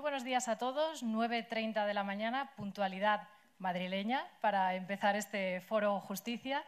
buenos días a todos. 9.30 de la mañana, puntualidad madrileña para empezar este foro Justicia.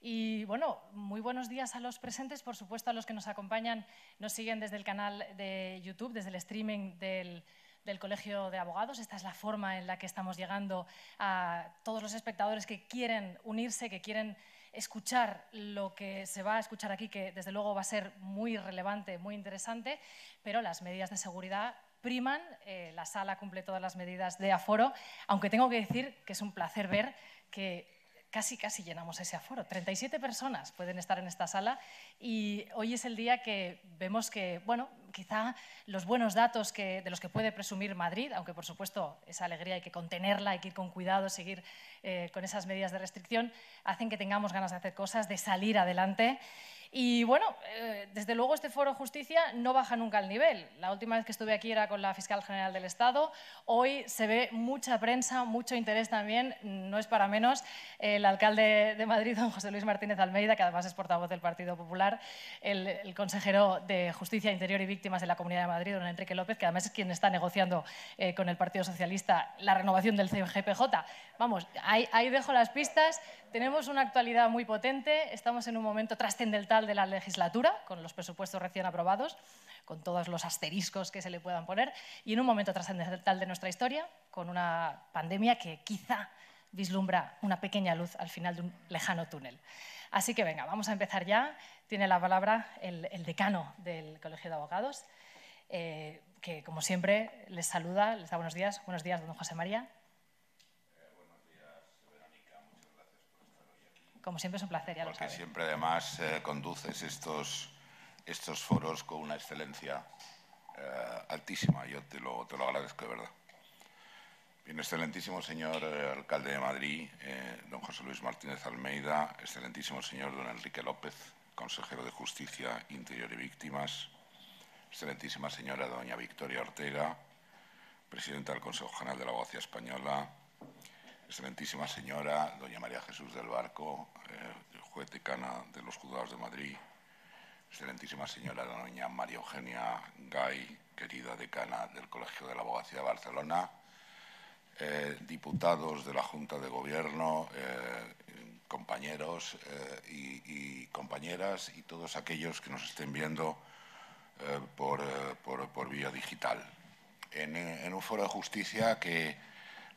Y bueno, muy buenos días a los presentes, por supuesto a los que nos acompañan, nos siguen desde el canal de YouTube, desde el streaming del, del Colegio de Abogados. Esta es la forma en la que estamos llegando a todos los espectadores que quieren unirse, que quieren escuchar lo que se va a escuchar aquí, que desde luego va a ser muy relevante, muy interesante, pero las medidas de seguridad priman, eh, la sala cumple todas las medidas de aforo, aunque tengo que decir que es un placer ver que casi, casi llenamos ese aforo. 37 personas pueden estar en esta sala y hoy es el día que vemos que, bueno, quizá los buenos datos de los que puede presumir Madrid, aunque por supuesto esa alegría hay que contenerla, hay que ir con cuidado, seguir eh, con esas medidas de restricción, hacen que tengamos ganas de hacer cosas, de salir adelante y bueno, eh, desde luego este foro justicia no baja nunca el nivel. La última vez que estuve aquí era con la fiscal general del Estado. Hoy se ve mucha prensa, mucho interés también, no es para menos. El alcalde de Madrid, don José Luis Martínez Almeida, que además es portavoz del Partido Popular, el, consejero de Justicia Interior y Víctimas de la Comunidad de Madrid, don Enrique López, que además es quien está negociando eh, con el Partido Socialista la renovación del CGPJ. Vamos, ahí dejo las pistas. Tenemos una actualidad muy potente, estamos en un momento trascendental de la legislatura, con los presupuestos recién aprobados, con todos los asteriscos que se le puedan poner, y en un momento trascendental de nuestra historia, con una pandemia que quizá vislumbra una pequeña luz al final de un lejano túnel. Así que venga, vamos a empezar ya. Tiene la palabra el, decano del Colegio de Abogados, eh, que como siempre les saluda, les da buenos días. Buenos días, don José María. Como siempre es un placer, ya Porque siempre además eh, conduces estos, estos foros con una excelencia eh, altísima. Yo te lo, te lo agradezco de verdad. Bien, excelentísimo señor eh, alcalde de Madrid, don José Luis Martínez Almeida, excelentísimo señor don Enrique López, consejero de Justicia, Interior y Víctimas, excelentísima señora doña Victoria Ortega, presidenta del Consejo General de la Abogacía Española, excelentísima señora, doña María Jesús del Barco, eh, juez decana de los juzgados de Madrid, excelentísima señora doña María Eugenia Gay, querida decana del Colegio de la Abogacía de Barcelona, eh, diputados de la Junta de Gobierno, eh, compañeros y, compañeras y todos aquellos que nos estén viendo por, vía digital. en un foro de justicia que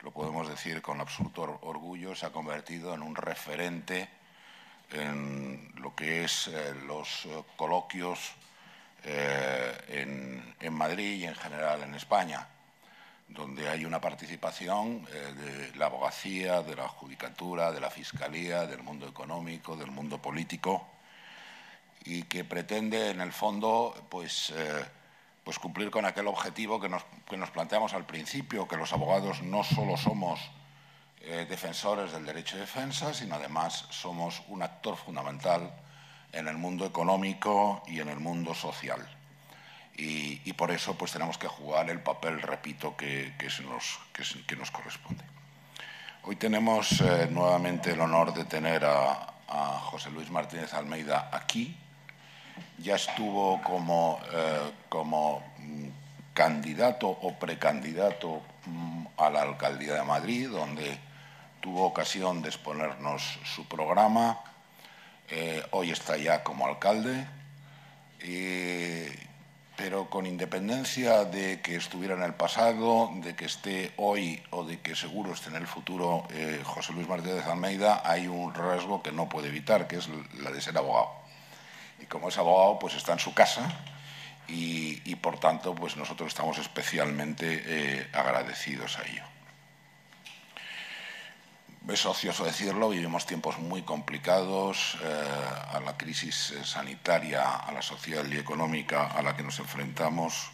lo podemos decir con absoluto orgullo, se ha convertido en un referente en lo que es eh, los eh, coloquios eh, en, Madrid y en general en España, donde hay una participación de la abogacía, de la judicatura, de la fiscalía, del mundo económico, del mundo político, y que pretende, en el fondo, pues pues cumplir con aquel objetivo que nos, planteamos al principio, que los abogados no solo somos eh, defensores del derecho de defensa, sino además somos un actor fundamental en el mundo económico y en el mundo social. Y, por eso pues tenemos que jugar el papel, repito, que, que, nos, corresponde. Hoy tenemos eh, nuevamente el honor de tener a José Luis Martínez Almeida aquí, ya estuvo como, eh, como mm, candidato o precandidato mm, a la alcaldía de Madrid, donde tuvo ocasión de exponernos su programa. Eh, hoy está ya como alcalde, pero con independencia de que estuviera en el pasado, de que esté hoy o de que seguro esté en el futuro eh, José Luis Martínez Almeida, hay un riesgo que no puede evitar, que es la de ser abogado y como es abogado, pues está en su casa y, por tanto, pues nosotros estamos especialmente eh, agradecidos a ello. Es ocioso decirlo, vivimos tiempos muy complicados, eh, a la crisis sanitaria, a la social y económica a la que nos enfrentamos.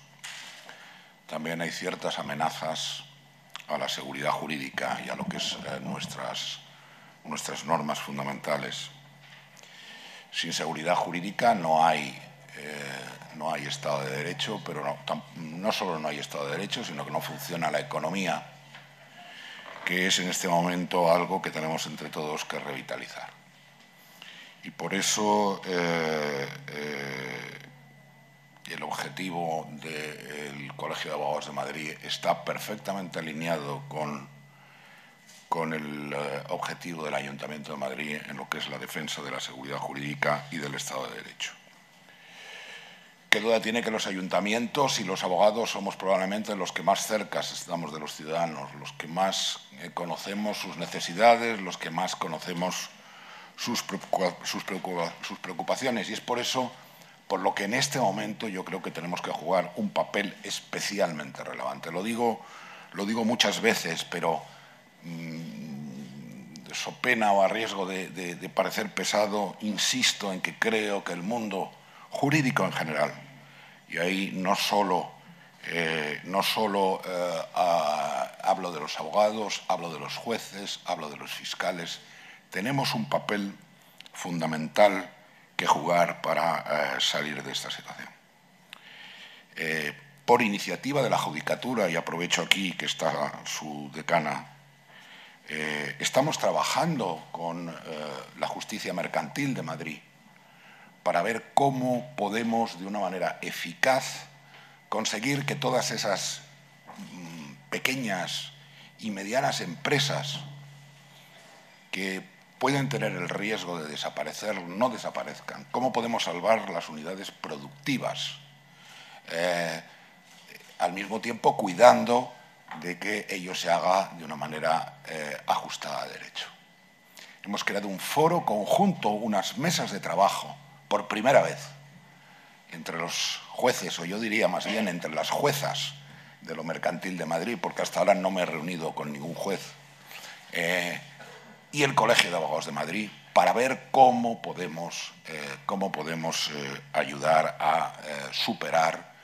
También hay ciertas amenazas a la seguridad jurídica y a lo que son eh, nuestras normas fundamentales. Sin seguridad jurídica no hay, eh, no hay Estado de Derecho, pero no, solo no hay Estado de Derecho, sino que no funciona la economía, que es en este momento algo que tenemos entre todos que revitalizar. Y por eso eh, eh, el objetivo del Colegio de Abogados de Madrid está perfectamente alineado con con el eh, objetivo del Ayuntamiento de Madrid en lo que es la defensa de la seguridad jurídica y del Estado de Derecho. ¿Qué duda tiene que los ayuntamientos y los abogados somos probablemente los que más cerca estamos de los ciudadanos, los que más eh, conocemos sus necesidades, los que más conocemos sus, preocupaciones? Y es por eso por lo que en este momento yo creo que tenemos que jugar un papel especialmente relevante. Lo digo, lo digo muchas veces, pero Mm, so pena o a riesgo de, parecer pesado, insisto en que creo que el mundo jurídico en general, y ahí no solo, eh, no solo eh, hablo de los abogados, hablo de los jueces, hablo de los fiscales, tenemos un papel fundamental que jugar para eh, salir de esta situación. por iniciativa de la Judicatura, y aprovecho aquí que está su decana eh, estamos trabajando con eh, la justicia mercantil de Madrid para ver cómo podemos, de una manera eficaz, conseguir que todas esas mm, pequeñas y medianas empresas que pueden tener el riesgo de desaparecer no desaparezcan. ¿Cómo podemos salvar las unidades productivas? Eh, al mismo tiempo cuidando de que ello se haga de una manera eh, ajustada a derecho. Hemos creado un foro conjunto, unas mesas de trabajo, por primera vez, entre los jueces, o yo diría más bien entre las juezas de lo mercantil de Madrid, porque hasta ahora no me he reunido con ningún juez, eh, y el Colegio de Abogados de Madrid, para ver cómo podemos, eh, cómo podemos ayudar a superar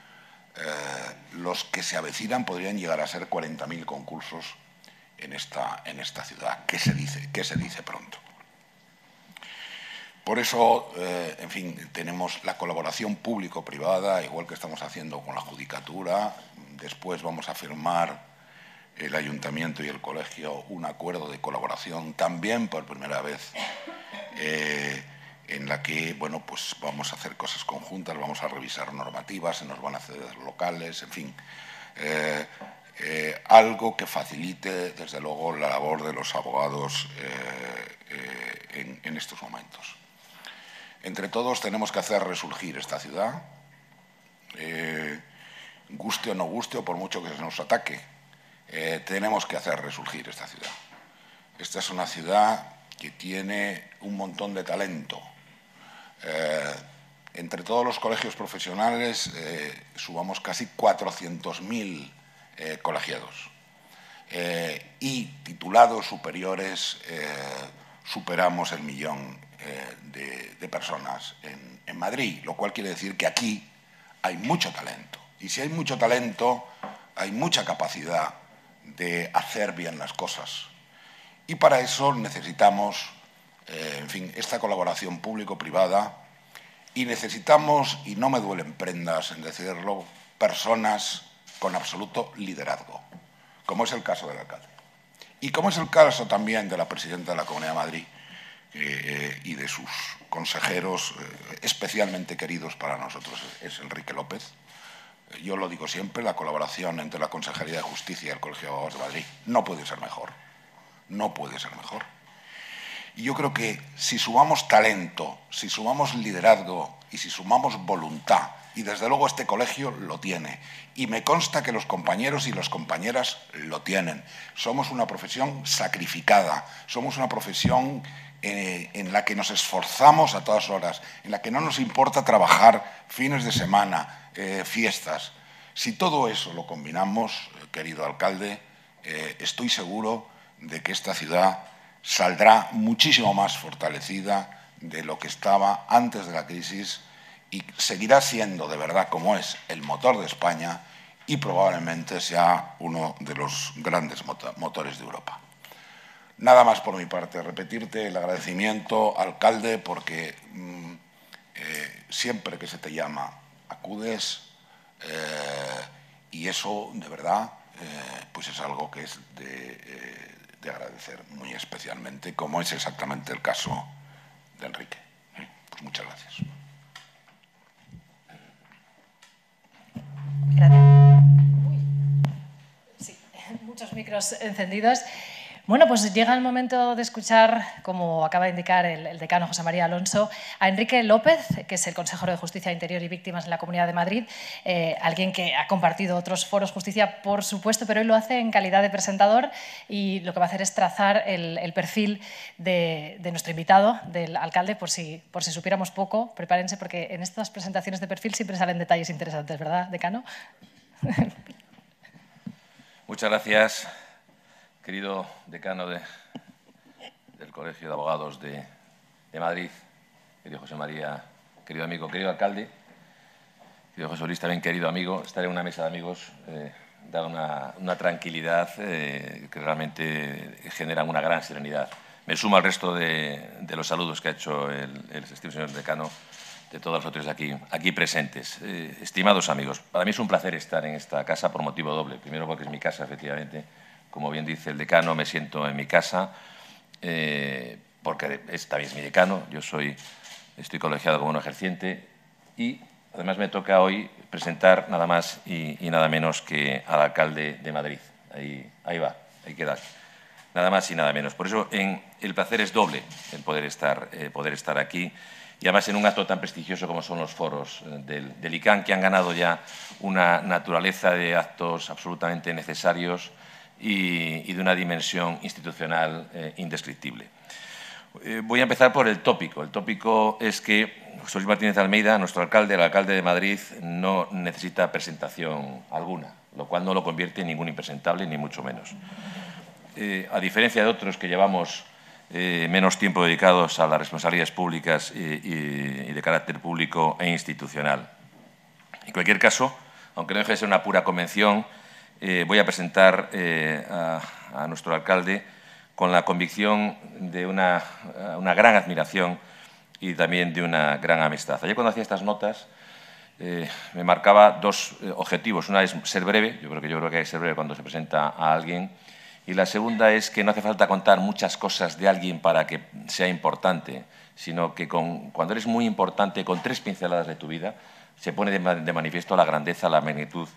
eh, los que se avecinan podrían llegar a ser 40.000 concursos en esta, en esta ciudad. ¿Qué se dice? ¿Qué se dice pronto? Por eso, eh, en fin, tenemos la colaboración público-privada, igual que estamos haciendo con la Judicatura. Después vamos a firmar el Ayuntamiento y el Colegio un acuerdo de colaboración también por primera vez eh, en la que, bueno, pues vamos a hacer cosas conjuntas, vamos a revisar normativas, se nos van a ceder locales, en fin. Eh, eh, algo que facilite, desde luego, la labor de los abogados eh, en, estos momentos. Entre todos tenemos que hacer resurgir esta ciudad, guste o no guste, o por mucho que se nos ataque, tenemos que hacer resurgir esta ciudad. Esta es una ciudad que tiene un montón de talento, eh, entre todos los colegios profesionales eh, subamos casi 400.000 eh, colegiados y titulados superiores superamos el millón de, personas en, en Madrid, lo cual quiere decir que aquí hay mucho talento. Y si hay mucho talento, hay mucha capacidad de hacer bien las cosas. Y para eso necesitamos eh, en fin, esta colaboración público-privada y necesitamos, y no me duelen prendas en decirlo, personas con absoluto liderazgo, como es el caso del alcalde. Y como es el caso también de la presidenta de la Comunidad de Madrid eh, eh, y de sus consejeros especialmente queridos para nosotros, es Enrique López. Yo lo digo siempre, la colaboración entre la Consejería de Justicia y el Colegio de Abogados de Madrid no puede ser mejor. No puede ser mejor. Y yo creo que si sumamos talento, si sumamos liderazgo y si sumamos voluntad, y desde luego este colegio lo tiene, y me consta que los compañeros y las compañeras lo tienen, somos una profesión sacrificada, somos una profesión eh, en la que nos esforzamos a todas horas, en la que no nos importa trabajar fines de semana, eh, fiestas. Si todo eso lo combinamos, eh, querido alcalde, estoy seguro de que esta ciudad saldrá muchísimo más fortalecida de lo que estaba antes de la crisis y seguirá siendo de verdad como es el motor de España y probablemente sea uno de los grandes motores de Europa. Nada más por mi parte, repetirte el agradecimiento, alcalde, porque mm, eh, siempre que se te llama acudes eh, y eso de verdad eh, pues es algo que es de de agradecer muy especialmente, como es exactamente el caso de Enrique. ¿eh? Pues muchas gracias. muchos micros encendidos. Bueno, pues llega el momento de escuchar, como acaba de indicar el, decano José María Alonso, a Enrique López, que es el consejero de Justicia Interior y Víctimas en la Comunidad de Madrid, eh, alguien que ha compartido otros foros Justicia, por supuesto, pero hoy lo hace en calidad de presentador y lo que va a hacer es trazar el, perfil de, nuestro invitado, del alcalde, por si, por si supiéramos poco, prepárense, porque en estas presentaciones de perfil siempre salen detalles interesantes, ¿verdad, decano? Muchas gracias. Querido decano del Colegio de Abogados de, Madrid, querido José María, querido amigo, querido alcalde, querido José Luis, también querido amigo, estar en una mesa de amigos eh, da una, tranquilidad eh, que realmente genera una gran serenidad. Me sumo al resto de, los saludos que ha hecho el, estimado señor decano de todos los otros aquí, aquí presentes. Eh, estimados amigos, para mí es un placer estar en esta casa por motivo doble. Primero porque es mi casa, efectivamente, como bien dice el decano, me siento en mi casa, eh, porque también es mi decano, yo soy, estoy colegiado como un ejerciente y además me toca hoy presentar nada más y, nada menos que al alcalde de Madrid. Ahí, va, ahí queda. Nada más y nada menos. Por eso en, el placer es doble el poder estar, eh, poder estar aquí y además en un acto tan prestigioso como son los foros eh, del, del ICANN, que han ganado ya una naturaleza de actos absolutamente necesarios y, de una dimensión institucional eh, indescriptible. Eh, voy a empezar por el tópico. El tópico es que José Luis Martínez Almeida, nuestro alcalde, el alcalde de Madrid, no necesita presentación alguna, lo cual no lo convierte en ningún impresentable, ni mucho menos. Eh, a diferencia de otros que llevamos menos tiempo dedicados a las responsabilidades públicas y, de carácter público e institucional. En cualquier caso, aunque no deje de ser una pura convención, eh, voy a presentar eh, a, nuestro alcalde con la convicción de eh, una, gran admiración y también de una gran amistad. Ayer cuando hacía estas notas me marcaba dos objetivos. Una es ser breve, yo creo que yo hay que ser breve cuando se presenta a alguien, y la segunda es que no hace falta contar muchas cosas de alguien para que sea importante, sino que cuando eres muy importante, con tres pinceladas de tu vida, se pone de, manifiesto la grandeza, la magnitud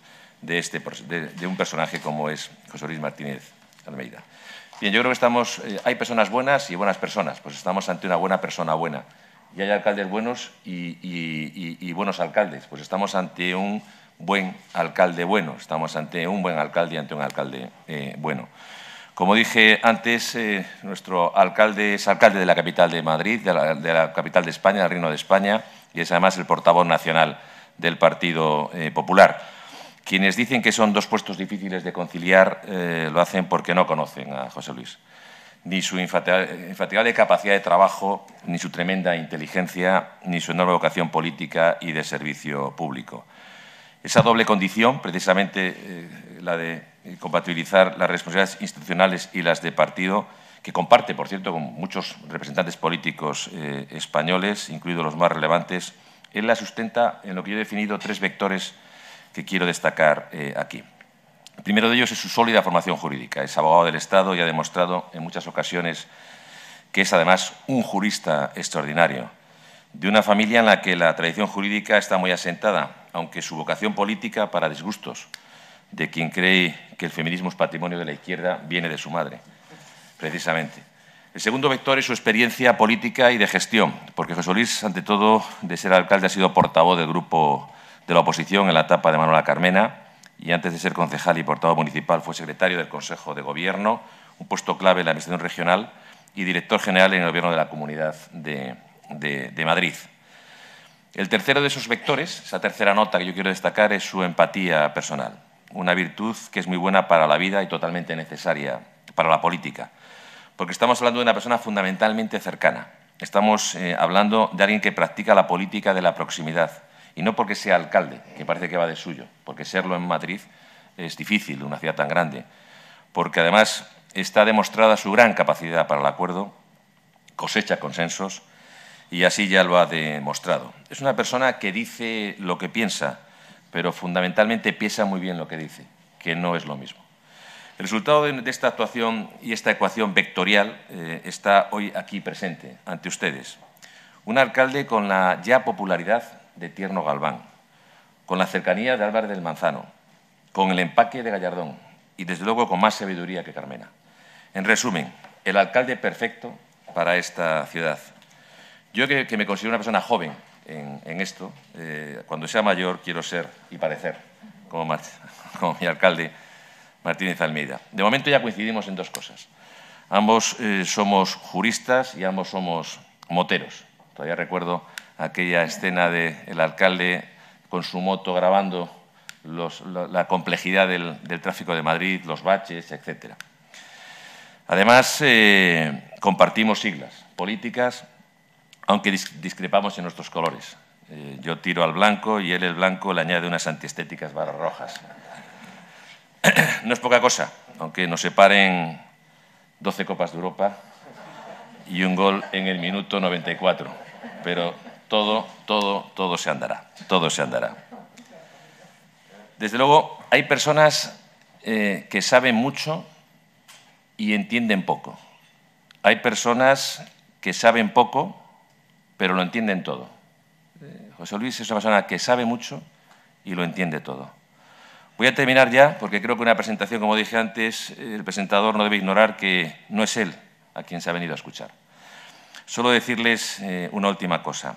de, este, de, un personaje como es José Luis Martínez Almeida. Bien, yo creo que estamos, eh, hay personas buenas y buenas personas, pues estamos ante una buena persona buena. Y hay alcaldes buenos y, buenos alcaldes, pues estamos ante un buen alcalde bueno, estamos ante un buen alcalde y ante un alcalde eh, bueno. Como dije antes, eh, nuestro alcalde es alcalde de la capital de Madrid, de la, capital de España, del Reino de España, y es además el portavoz nacional del Partido Popular. Quienes dicen que son dos puestos difíciles de conciliar eh, lo hacen porque no conocen a José Luis. Ni su infatigable capacidad de trabajo, ni su tremenda inteligencia, ni su enorme vocación política y de servicio público. Esa doble condición, precisamente eh, la de compatibilizar las responsabilidades institucionales y las de partido, que comparte, por cierto, con muchos representantes políticos eh, españoles, incluidos los más relevantes, él la sustenta en lo que yo he definido tres vectores que quiero destacar eh, aquí. El primero de ellos es su sólida formación jurídica. Es abogado del Estado y ha demostrado en muchas ocasiones que es además un jurista extraordinario, de una familia en la que la tradición jurídica está muy asentada, aunque su vocación política para disgustos de quien cree que el feminismo es patrimonio de la izquierda viene de su madre, precisamente. El segundo vector es su experiencia política y de gestión, porque José Luis, ante todo, de ser alcalde, ha sido portavoz del grupo de la oposición en la etapa de Manuela Carmena y antes de ser concejal y portavoz municipal fue secretario del Consejo de Gobierno, un puesto clave en la Administración Regional y director general en el Gobierno de la Comunidad de, Madrid. El tercero de esos vectores, esa tercera nota que yo quiero destacar, es su empatía personal, una virtud que es muy buena para la vida y totalmente necesaria para la política, porque estamos hablando de una persona fundamentalmente cercana, estamos eh, hablando de alguien que practica la política de la proximidad, y no porque sea alcalde, que parece que va de suyo, porque serlo en Madrid es difícil, una ciudad tan grande, porque además está demostrada su gran capacidad para el acuerdo, cosecha consensos y así ya lo ha demostrado. Es una persona que dice lo que piensa, pero fundamentalmente piensa muy bien lo que dice, que no es lo mismo. El resultado de, esta actuación y esta ecuación vectorial eh, está hoy aquí presente, ante ustedes. Un alcalde con la ya popularidad de Tierno Galván, con la cercanía de Álvarez del Manzano, con el empaque de Gallardón y, desde luego, con más sabiduría que Carmena. En resumen, el alcalde perfecto para esta ciudad. Yo que, me considero una persona joven en, esto, eh, cuando sea mayor quiero ser y parecer, como, mi alcalde Martínez Almeida. De momento ya coincidimos en dos cosas. Ambos eh, somos juristas y ambos somos moteros. Todavía recuerdo aquella escena del alcalde con su moto grabando la, complejidad del, tráfico de Madrid, los baches, etc. Además, eh, compartimos siglas políticas, aunque discrepamos en nuestros colores. Eh, yo tiro al blanco y él el blanco le añade unas antiestéticas barras rojas. no es poca cosa, aunque nos separen 12 Copas de Europa y un gol en el minuto 94. Pero todo, todo, todo se andará, todo se andará. Desde luego, hay personas eh, que saben mucho y entienden poco. Hay personas que saben poco, pero lo entienden todo. Eh, José Luis es una persona que sabe mucho y lo entiende todo. Voy a terminar ya, porque creo que una presentación, como dije antes, el presentador no debe ignorar que no es él a quien se ha venido a escuchar. Solo decirles eh, una última cosa.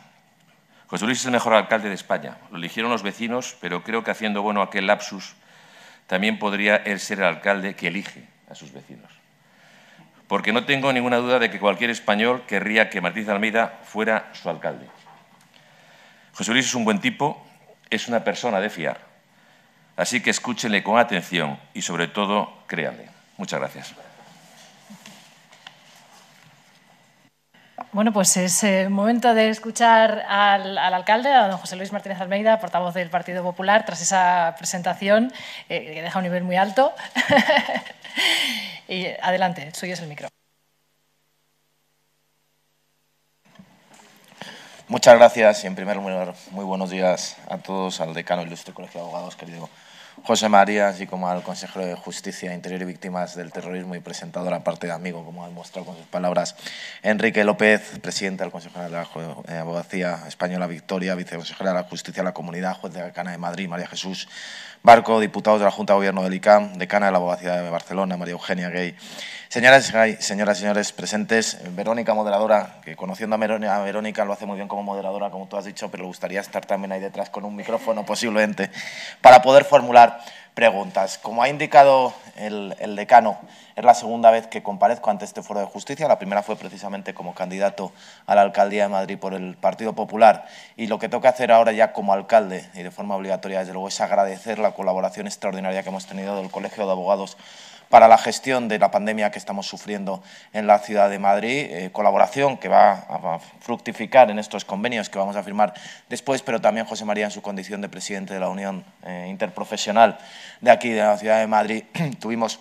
José Luis es el mejor alcalde de España. Lo eligieron los vecinos, pero creo que haciendo bueno aquel lapsus, también podría él ser el alcalde que elige a sus vecinos. Porque no tengo ninguna duda de que cualquier español querría que Martínez Almeida fuera su alcalde. José Luis es un buen tipo, es una persona de fiar. Así que escúchenle con atención y, sobre todo, créanle. Muchas gracias. Bueno, pues es eh, momento de escuchar al, alcalde, a don José Luis Martínez Almeida, portavoz del Partido Popular, tras esa presentación eh, que deja un nivel muy alto. y adelante, suyo es el micro. Muchas gracias y en primer lugar, muy buenos días a todos, al decano ilustre Colegio de Abogados, querido José María, así como al consejero de Justicia, Interior y Víctimas del Terrorismo y presentador aparte de amigo, como ha demostrado con sus palabras, Enrique López, presidente del Consejo de la eh, Abogacía Española Victoria, viceconsejera de la Justicia de la Comunidad, juez de la Cana de Madrid, María Jesús Barco, diputados de la Junta de Gobierno del ICAM, decana de la Abogacía de Barcelona, María Eugenia Gay, Señoras y señores presentes, Verónica, moderadora, que conociendo a Verónica lo hace muy bien como moderadora, como tú has dicho, pero le gustaría estar también ahí detrás con un micrófono posiblemente para poder formular preguntas. Como ha indicado el, el decano, es la segunda vez que comparezco ante este foro de justicia. La primera fue precisamente como candidato a la alcaldía de Madrid por el Partido Popular. Y lo que toca hacer ahora ya como alcalde, y de forma obligatoria desde luego, es agradecer la colaboración extraordinaria que hemos tenido del Colegio de Abogados para la gestión de la pandemia que estamos sufriendo en la ciudad de Madrid, eh, colaboración que va a fructificar en estos convenios que vamos a firmar después, pero también José María en su condición de presidente de la Unión eh, Interprofesional de aquí de la ciudad de Madrid, tuvimos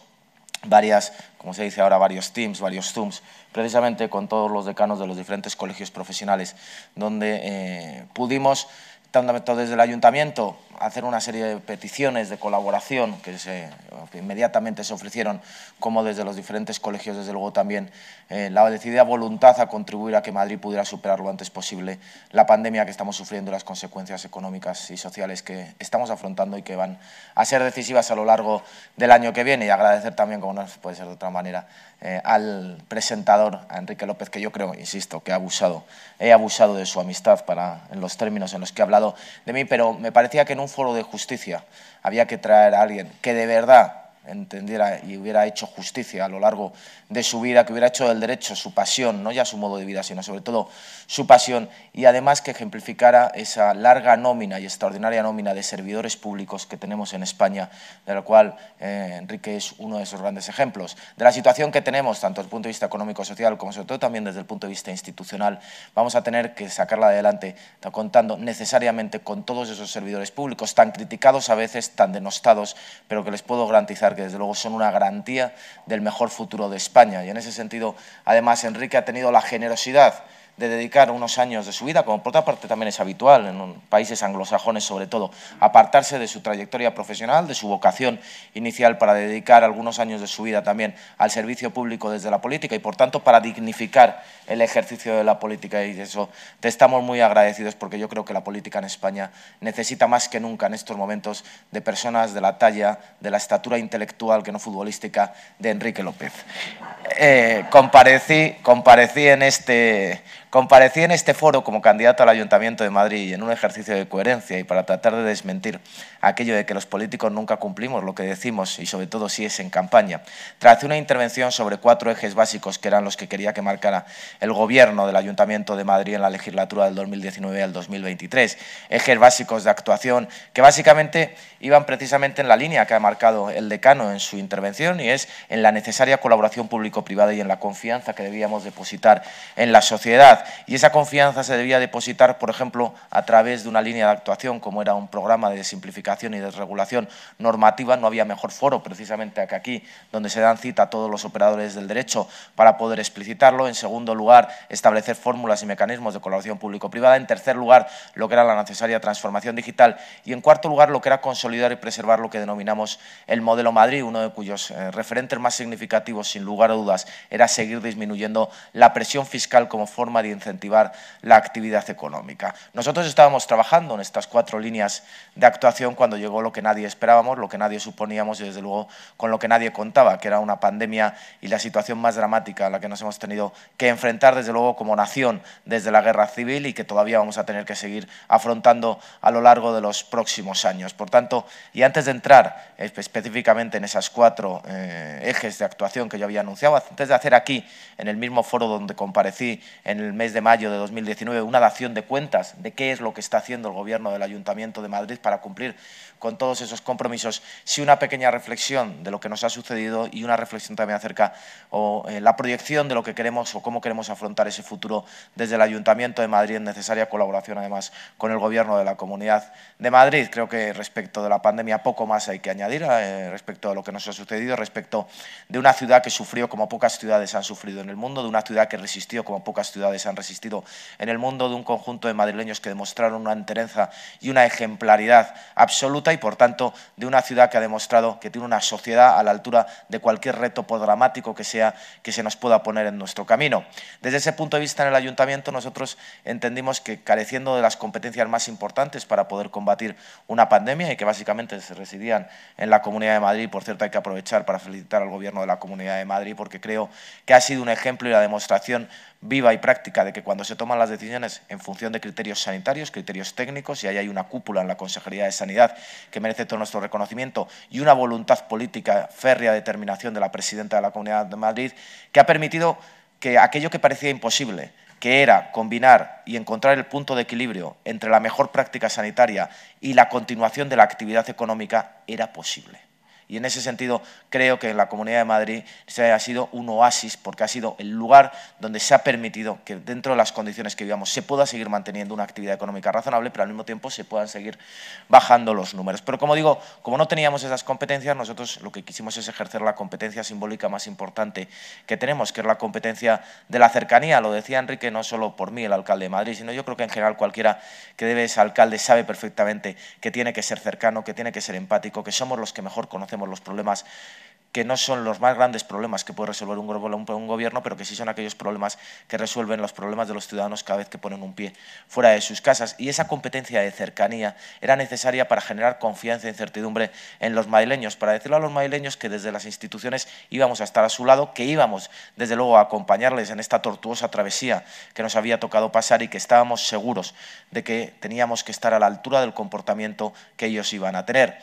varias, como se dice ahora, varios teams, varios zooms, precisamente con todos los decanos de los diferentes colegios profesionales, donde eh, pudimos, tanto desde el ayuntamiento hacer una serie de peticiones de colaboración que, se, inmediatamente se ofrecieron, como desde los diferentes colegios, desde luego también, eh, la decidida voluntad a contribuir a que Madrid pudiera superar lo antes posible la pandemia que estamos sufriendo y las consecuencias económicas y sociales que estamos afrontando y que van a ser decisivas a lo largo del año que viene. Y agradecer también, como no puede ser de otra manera, eh, al presentador, a Enrique López, que yo creo, insisto, que ha abusado, he abusado de su amistad para, en los términos en los que ha hablado de mí, pero me parecía que en un foro de justicia. Había que traer a alguien que de verdad entendiera y hubiera hecho justicia a lo largo de su vida, que hubiera hecho del derecho su pasión, no ya su modo de vida, sino sobre todo su pasión, y además que ejemplificara esa larga nómina y extraordinaria nómina de servidores públicos que tenemos en España, de la cual eh, Enrique es uno de esos grandes ejemplos. De la situación que tenemos, tanto desde el punto de vista económico-social como sobre todo también desde el punto de vista institucional, vamos a tener que sacarla adelante contando necesariamente con todos esos servidores públicos, tan criticados a veces, tan denostados, pero que les puedo garantizar que desde luego son una garantía del mejor futuro de España. Y en ese sentido, además, Enrique ha tenido la generosidad de dedicar unos años de su vida, como por otra parte también es habitual en países anglosajones sobre todo, apartarse de su trayectoria profesional, de su vocación inicial para dedicar algunos años de su vida también al servicio público desde la política y por tanto para dignificar el ejercicio de la política y de eso te estamos muy agradecidos porque yo creo que la política en España necesita más que nunca en estos momentos de personas de la talla, de la estatura intelectual que no futbolística de Enrique López. Eh, comparecí, comparecí en este Comparecí en este foro como candidato al Ayuntamiento de Madrid en un ejercicio de coherencia y para tratar de desmentir aquello de que los políticos nunca cumplimos lo que decimos y sobre todo si es en campaña. Tracé una intervención sobre cuatro ejes básicos que eran los que quería que marcara el Gobierno del Ayuntamiento de Madrid en la legislatura del 2019 al 2023. Ejes básicos de actuación que básicamente iban precisamente en la línea que ha marcado el decano en su intervención y es en la necesaria colaboración público-privada y en la confianza que debíamos depositar en la sociedad y esa confianza se debía depositar, por ejemplo, a través de una línea de actuación, como era un programa de simplificación y desregulación normativa. No había mejor foro, precisamente, que aquí, donde se dan cita a todos los operadores del derecho para poder explicitarlo. En segundo lugar, establecer fórmulas y mecanismos de colaboración público-privada. En tercer lugar, lo que era la necesaria transformación digital. Y en cuarto lugar, lo que era consolidar y preservar lo que denominamos el modelo Madrid, uno de cuyos eh, referentes más significativos, sin lugar a dudas, era seguir disminuyendo la presión fiscal como forma de y incentivar la actividad económica. Nosotros estábamos trabajando en estas cuatro líneas de actuación cuando llegó lo que nadie esperábamos, lo que nadie suponíamos y desde luego con lo que nadie contaba, que era una pandemia y la situación más dramática a la que nos hemos tenido que enfrentar desde luego como nación desde la guerra civil y que todavía vamos a tener que seguir afrontando a lo largo de los próximos años. Por tanto, y antes de entrar específicamente en esas cuatro eh, ejes de actuación que yo había anunciado, antes de hacer aquí, en el mismo foro donde comparecí en el mes de mayo de 2019 una dación de cuentas de qué es lo que está haciendo el Gobierno del Ayuntamiento de Madrid para cumplir con todos esos compromisos, Si una pequeña reflexión de lo que nos ha sucedido y una reflexión también acerca o eh, la proyección de lo que queremos o cómo queremos afrontar ese futuro desde el Ayuntamiento de Madrid, en necesaria colaboración además con el Gobierno de la Comunidad de Madrid. Creo que respecto de la pandemia poco más hay que añadir eh, respecto a lo que nos ha sucedido, respecto de una ciudad que sufrió como pocas ciudades han sufrido en el mundo, de una ciudad que resistió como pocas ciudades han resistido en el mundo de un conjunto de madrileños que demostraron una entereza y una ejemplaridad absoluta y, por tanto, de una ciudad que ha demostrado que tiene una sociedad a la altura de cualquier reto podramático que sea que se nos pueda poner en nuestro camino. Desde ese punto de vista, en el ayuntamiento nosotros entendimos que careciendo de las competencias más importantes para poder combatir una pandemia y que básicamente se residían en la Comunidad de Madrid, por cierto, hay que aprovechar para felicitar al Gobierno de la Comunidad de Madrid porque creo que ha sido un ejemplo y la demostración viva y práctica de que cuando se toman las decisiones en función de criterios sanitarios, criterios técnicos, y ahí hay una cúpula en la Consejería de Sanidad que merece todo nuestro reconocimiento y una voluntad política férrea determinación de la presidenta de la Comunidad de Madrid, que ha permitido que aquello que parecía imposible, que era combinar y encontrar el punto de equilibrio entre la mejor práctica sanitaria y la continuación de la actividad económica, era posible. Y en ese sentido creo que en la Comunidad de Madrid se ha sido un oasis porque ha sido el lugar donde se ha permitido que dentro de las condiciones que vivíamos se pueda seguir manteniendo una actividad económica razonable, pero al mismo tiempo se puedan seguir bajando los números. Pero como digo, como no teníamos esas competencias, nosotros lo que quisimos es ejercer la competencia simbólica más importante que tenemos, que es la competencia de la cercanía. Lo decía Enrique, no solo por mí, el alcalde de Madrid, sino yo creo que en general cualquiera que debe ser alcalde sabe perfectamente que tiene que ser cercano, que tiene que ser empático, que somos los que mejor conocemos los problemas que no son los más grandes problemas que puede resolver un, gobierno, pero que sí son aquellos problemas que resuelven los problemas de los ciudadanos cada vez que ponen un pie fuera de sus casas. Y esa competencia de cercanía era necesaria para generar confianza e incertidumbre en los madrileños, para decirle a los madrileños que desde las instituciones íbamos a estar a su lado, que íbamos desde luego a acompañarles en esta tortuosa travesía que nos había tocado pasar y que estábamos seguros de que teníamos que estar a la altura del comportamiento que ellos iban a tener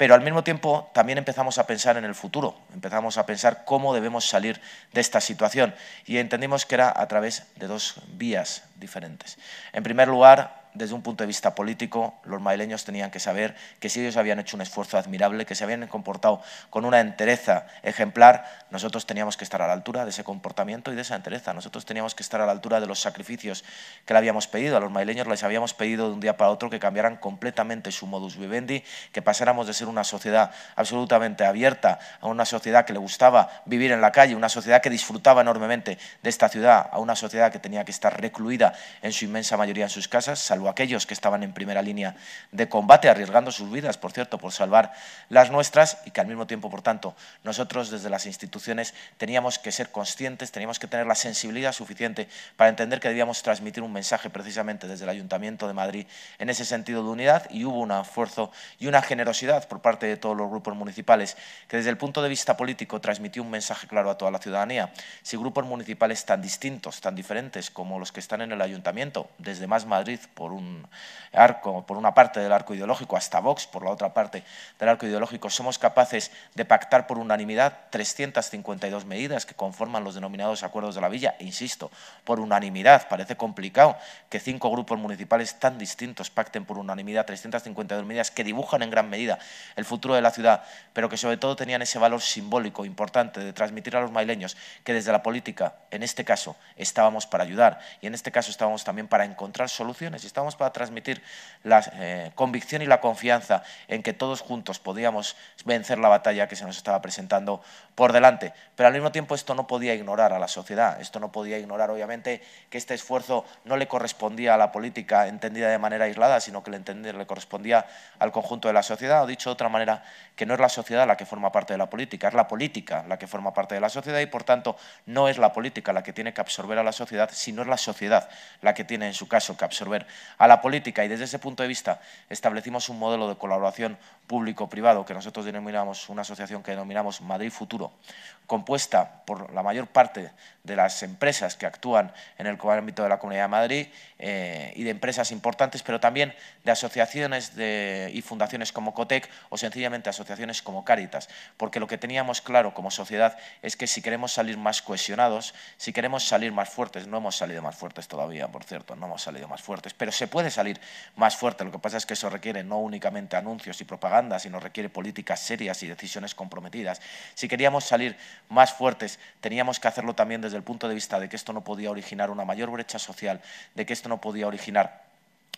pero al mismo tiempo también empezamos a pensar en el futuro, empezamos a pensar cómo debemos salir de esta situación y entendimos que era a través de dos vías diferentes. En primer lugar, desde un punto de vista político, los maileños tenían que saber que si ellos habían hecho un esfuerzo admirable, que se habían comportado con una entereza ejemplar, nosotros teníamos que estar a la altura de ese comportamiento y de esa entereza. Nosotros teníamos que estar a la altura de los sacrificios que le habíamos pedido. A los maileños, les habíamos pedido de un día para otro que cambiaran completamente su modus vivendi, que pasáramos de ser una sociedad absolutamente abierta a una sociedad que le gustaba vivir en la calle, una sociedad que disfrutaba enormemente de esta ciudad, a una sociedad que tenía que estar recluida en su inmensa mayoría en sus casas, salvo aquellos que estaban en primera línea de combate, arriesgando sus vidas, por cierto, por salvar las nuestras y que al mismo tiempo, por tanto, nosotros desde las instituciones teníamos que ser conscientes, teníamos que tener la sensibilidad suficiente para entender que debíamos transmitir un mensaje precisamente desde el Ayuntamiento de Madrid en ese sentido de unidad y hubo un esfuerzo y una generosidad por parte de todos los grupos municipales que desde el punto de vista político transmitió un mensaje claro a toda la ciudadanía. Si grupos municipales tan distintos, tan diferentes como los que están en el Ayuntamiento, desde Más Madrid, por un arco, por una parte del arco ideológico, hasta Vox por la otra parte del arco ideológico, somos capaces de pactar por unanimidad 352 medidas que conforman los denominados acuerdos de la Villa, insisto, por unanimidad. Parece complicado que cinco grupos municipales tan distintos pacten por unanimidad 352 medidas que dibujan en gran medida el futuro de la ciudad, pero que sobre todo tenían ese valor simbólico importante de transmitir a los maileños que desde la política, en este caso, estábamos para ayudar y en este caso estábamos también para encontrar soluciones y Vamos para transmitir la eh, convicción y la confianza en que todos juntos podíamos vencer la batalla que se nos estaba presentando por delante. Pero al mismo tiempo esto no podía ignorar a la sociedad, esto no podía ignorar obviamente que este esfuerzo no le correspondía a la política entendida de manera aislada, sino que le correspondía al conjunto de la sociedad, o dicho de otra manera, que no es la sociedad la que forma parte de la política, es la política la que forma parte de la sociedad y por tanto no es la política la que tiene que absorber a la sociedad, sino es la sociedad la que tiene en su caso que absorber a la política y desde ese punto de vista establecimos un modelo de colaboración público-privado, que nosotros denominamos una asociación que denominamos Madrid Futuro, compuesta por la mayor parte de las empresas que actúan en el ámbito de la Comunidad de Madrid eh, y de empresas importantes, pero también de asociaciones y fundaciones como COTEC o sencillamente asociaciones como Cáritas, porque lo que teníamos claro como sociedad es que si queremos salir más cohesionados, si queremos salir más fuertes, no hemos salido más fuertes todavía, por cierto, no hemos salido más fuertes, pero se puede salir más fuerte, lo que pasa es que eso requiere no únicamente anuncios y propaganda, sino requiere políticas serias y decisiones comprometidas. Si queríamos salir más fuertes. Teníamos que hacerlo también desde el punto de vista de que esto no podía originar una mayor brecha social, de que esto no podía originar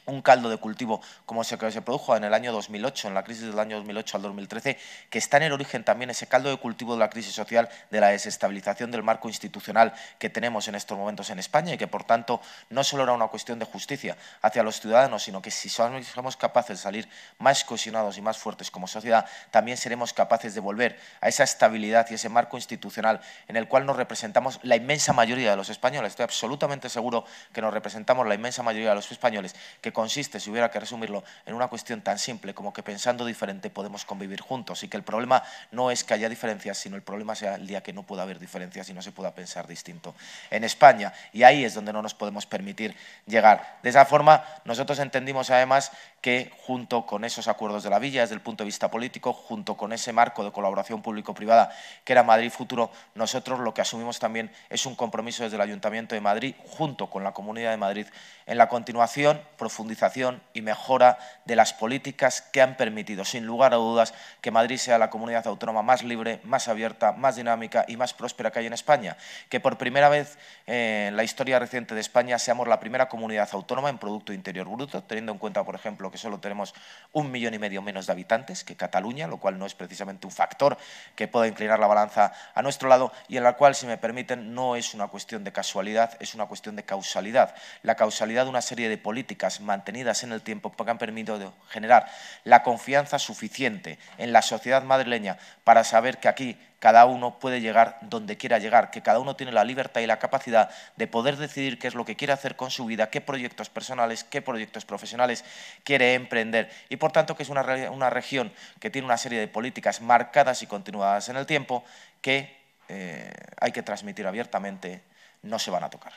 un caldo de cultivo como se, que se produjo en el año 2008, en la crisis del año 2008 al 2013, que está en el origen también ese caldo de cultivo de la crisis social, de la desestabilización del marco institucional que tenemos en estos momentos en España y que, por tanto, no solo era una cuestión de justicia hacia los ciudadanos, sino que si somos capaces de salir más cohesionados y más fuertes como sociedad, también seremos capaces de volver a esa estabilidad y ese marco institucional en el cual nos representamos la inmensa mayoría de los españoles. Estoy absolutamente seguro que nos representamos la inmensa mayoría de los españoles, que consiste, si hubiera que resumirlo, en una cuestión tan simple como que pensando diferente podemos convivir juntos y que el problema no es que haya diferencias, sino el problema sea el día que no pueda haber diferencias y no se pueda pensar distinto en España. Y ahí es donde no nos podemos permitir llegar. De esa forma, nosotros entendimos además que junto con esos acuerdos de la Villa, desde el punto de vista político, junto con ese marco de colaboración público-privada que era Madrid Futuro, nosotros lo que asumimos también es un compromiso desde el Ayuntamiento de Madrid, junto con la Comunidad de Madrid, en la continuación profunda profundización y mejora de las políticas que han permitido, sin lugar a dudas, que Madrid sea la comunidad autónoma más libre, más abierta, más dinámica y más próspera que hay en España. Que por primera vez en la historia reciente de España seamos la primera comunidad autónoma en Producto Interior Bruto, teniendo en cuenta, por ejemplo, que solo tenemos un millón y medio menos de habitantes que Cataluña, lo cual no es precisamente un factor que pueda inclinar la balanza a nuestro lado y en la cual, si me permiten, no es una cuestión de casualidad, es una cuestión de causalidad. La causalidad de una serie de políticas más mantenidas en el tiempo porque han permitido generar la confianza suficiente en la sociedad madrileña para saber que aquí cada uno puede llegar donde quiera llegar, que cada uno tiene la libertad y la capacidad de poder decidir qué es lo que quiere hacer con su vida, qué proyectos personales, qué proyectos profesionales quiere emprender. Y por tanto que es una, región que tiene una serie de políticas marcadas y continuadas en el tiempo que eh, hay que transmitir abiertamente, no se van a tocar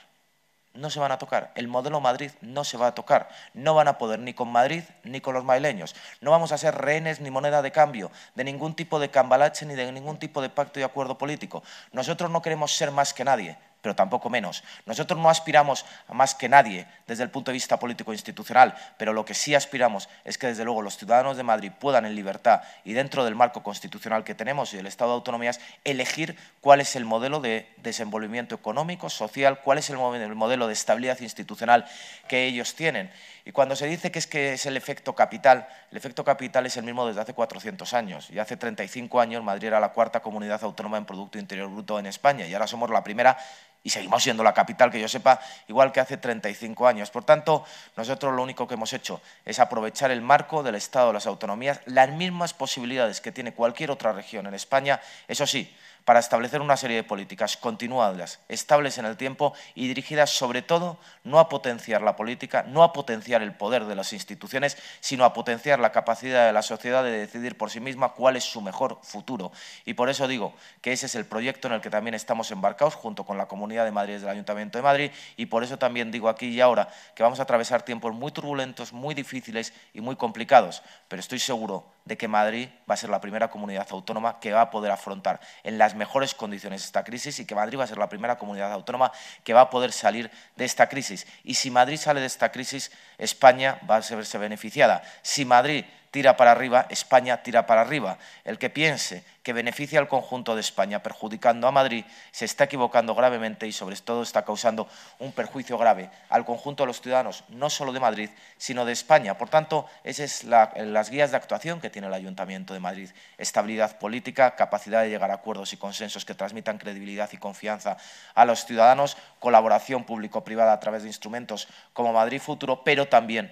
no se van a tocar. El modelo Madrid no se va a tocar. No van a poder ni con Madrid ni con los maileños. No vamos a ser rehenes ni moneda de cambio de ningún tipo de cambalache ni de ningún tipo de pacto y acuerdo político. Nosotros no queremos ser más que nadie pero tampoco menos. Nosotros no aspiramos a más que nadie desde el punto de vista político-institucional, e pero lo que sí aspiramos es que, desde luego, los ciudadanos de Madrid puedan, en libertad y dentro del marco constitucional que tenemos y el Estado de Autonomías, elegir cuál es el modelo de desenvolvimiento económico, social, cuál es el modelo de estabilidad institucional que ellos tienen. Y cuando se dice que es que es el efecto capital, el efecto capital es el mismo desde hace 400 años. Y hace 35 años Madrid era la cuarta comunidad autónoma en Producto Interior Bruto en España y ahora somos la primera y seguimos siendo la capital, que yo sepa, igual que hace 35 años. Por tanto, nosotros lo único que hemos hecho es aprovechar el marco del Estado de las autonomías, las mismas posibilidades que tiene cualquier otra región en España, eso sí, para establecer una serie de políticas continuadas, estables en el tiempo y dirigidas sobre todo no a potenciar la política, no a potenciar el poder de las instituciones, sino a potenciar la capacidad de la sociedad de decidir por sí misma cuál es su mejor futuro. Y por eso digo que ese es el proyecto en el que también estamos embarcados junto con la Comunidad de Madrid y el Ayuntamiento de Madrid y por eso también digo aquí y ahora que vamos a atravesar tiempos muy turbulentos, muy difíciles y muy complicados, pero estoy seguro de que Madrid va a ser la primera comunidad autónoma que va a poder afrontar en las mejores condiciones esta crisis y que Madrid va a ser la primera comunidad autónoma que va a poder salir de esta crisis. Y si Madrid sale de esta crisis, España va a verse beneficiada. Si Madrid tira para arriba, España tira para arriba. El que piense que beneficia al conjunto de España perjudicando a Madrid se está equivocando gravemente y sobre todo está causando un perjuicio grave al conjunto de los ciudadanos, no solo de Madrid, sino de España. Por tanto, esas son las guías de actuación que tiene el Ayuntamiento de Madrid. Estabilidad política, capacidad de llegar a acuerdos y consensos que transmitan credibilidad y confianza a los ciudadanos, colaboración público-privada a través de instrumentos como Madrid Futuro, pero también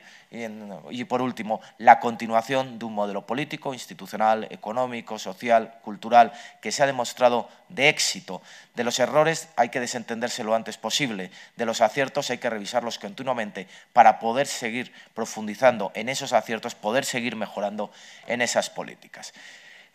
y, por último, la continuación de un modelo político, institucional, económico, social, cultural, que se ha demostrado de éxito. De los errores hay que desentenderse lo antes posible, de los aciertos hay que revisarlos continuamente para poder seguir profundizando en esos aciertos, poder seguir mejorando en esas políticas.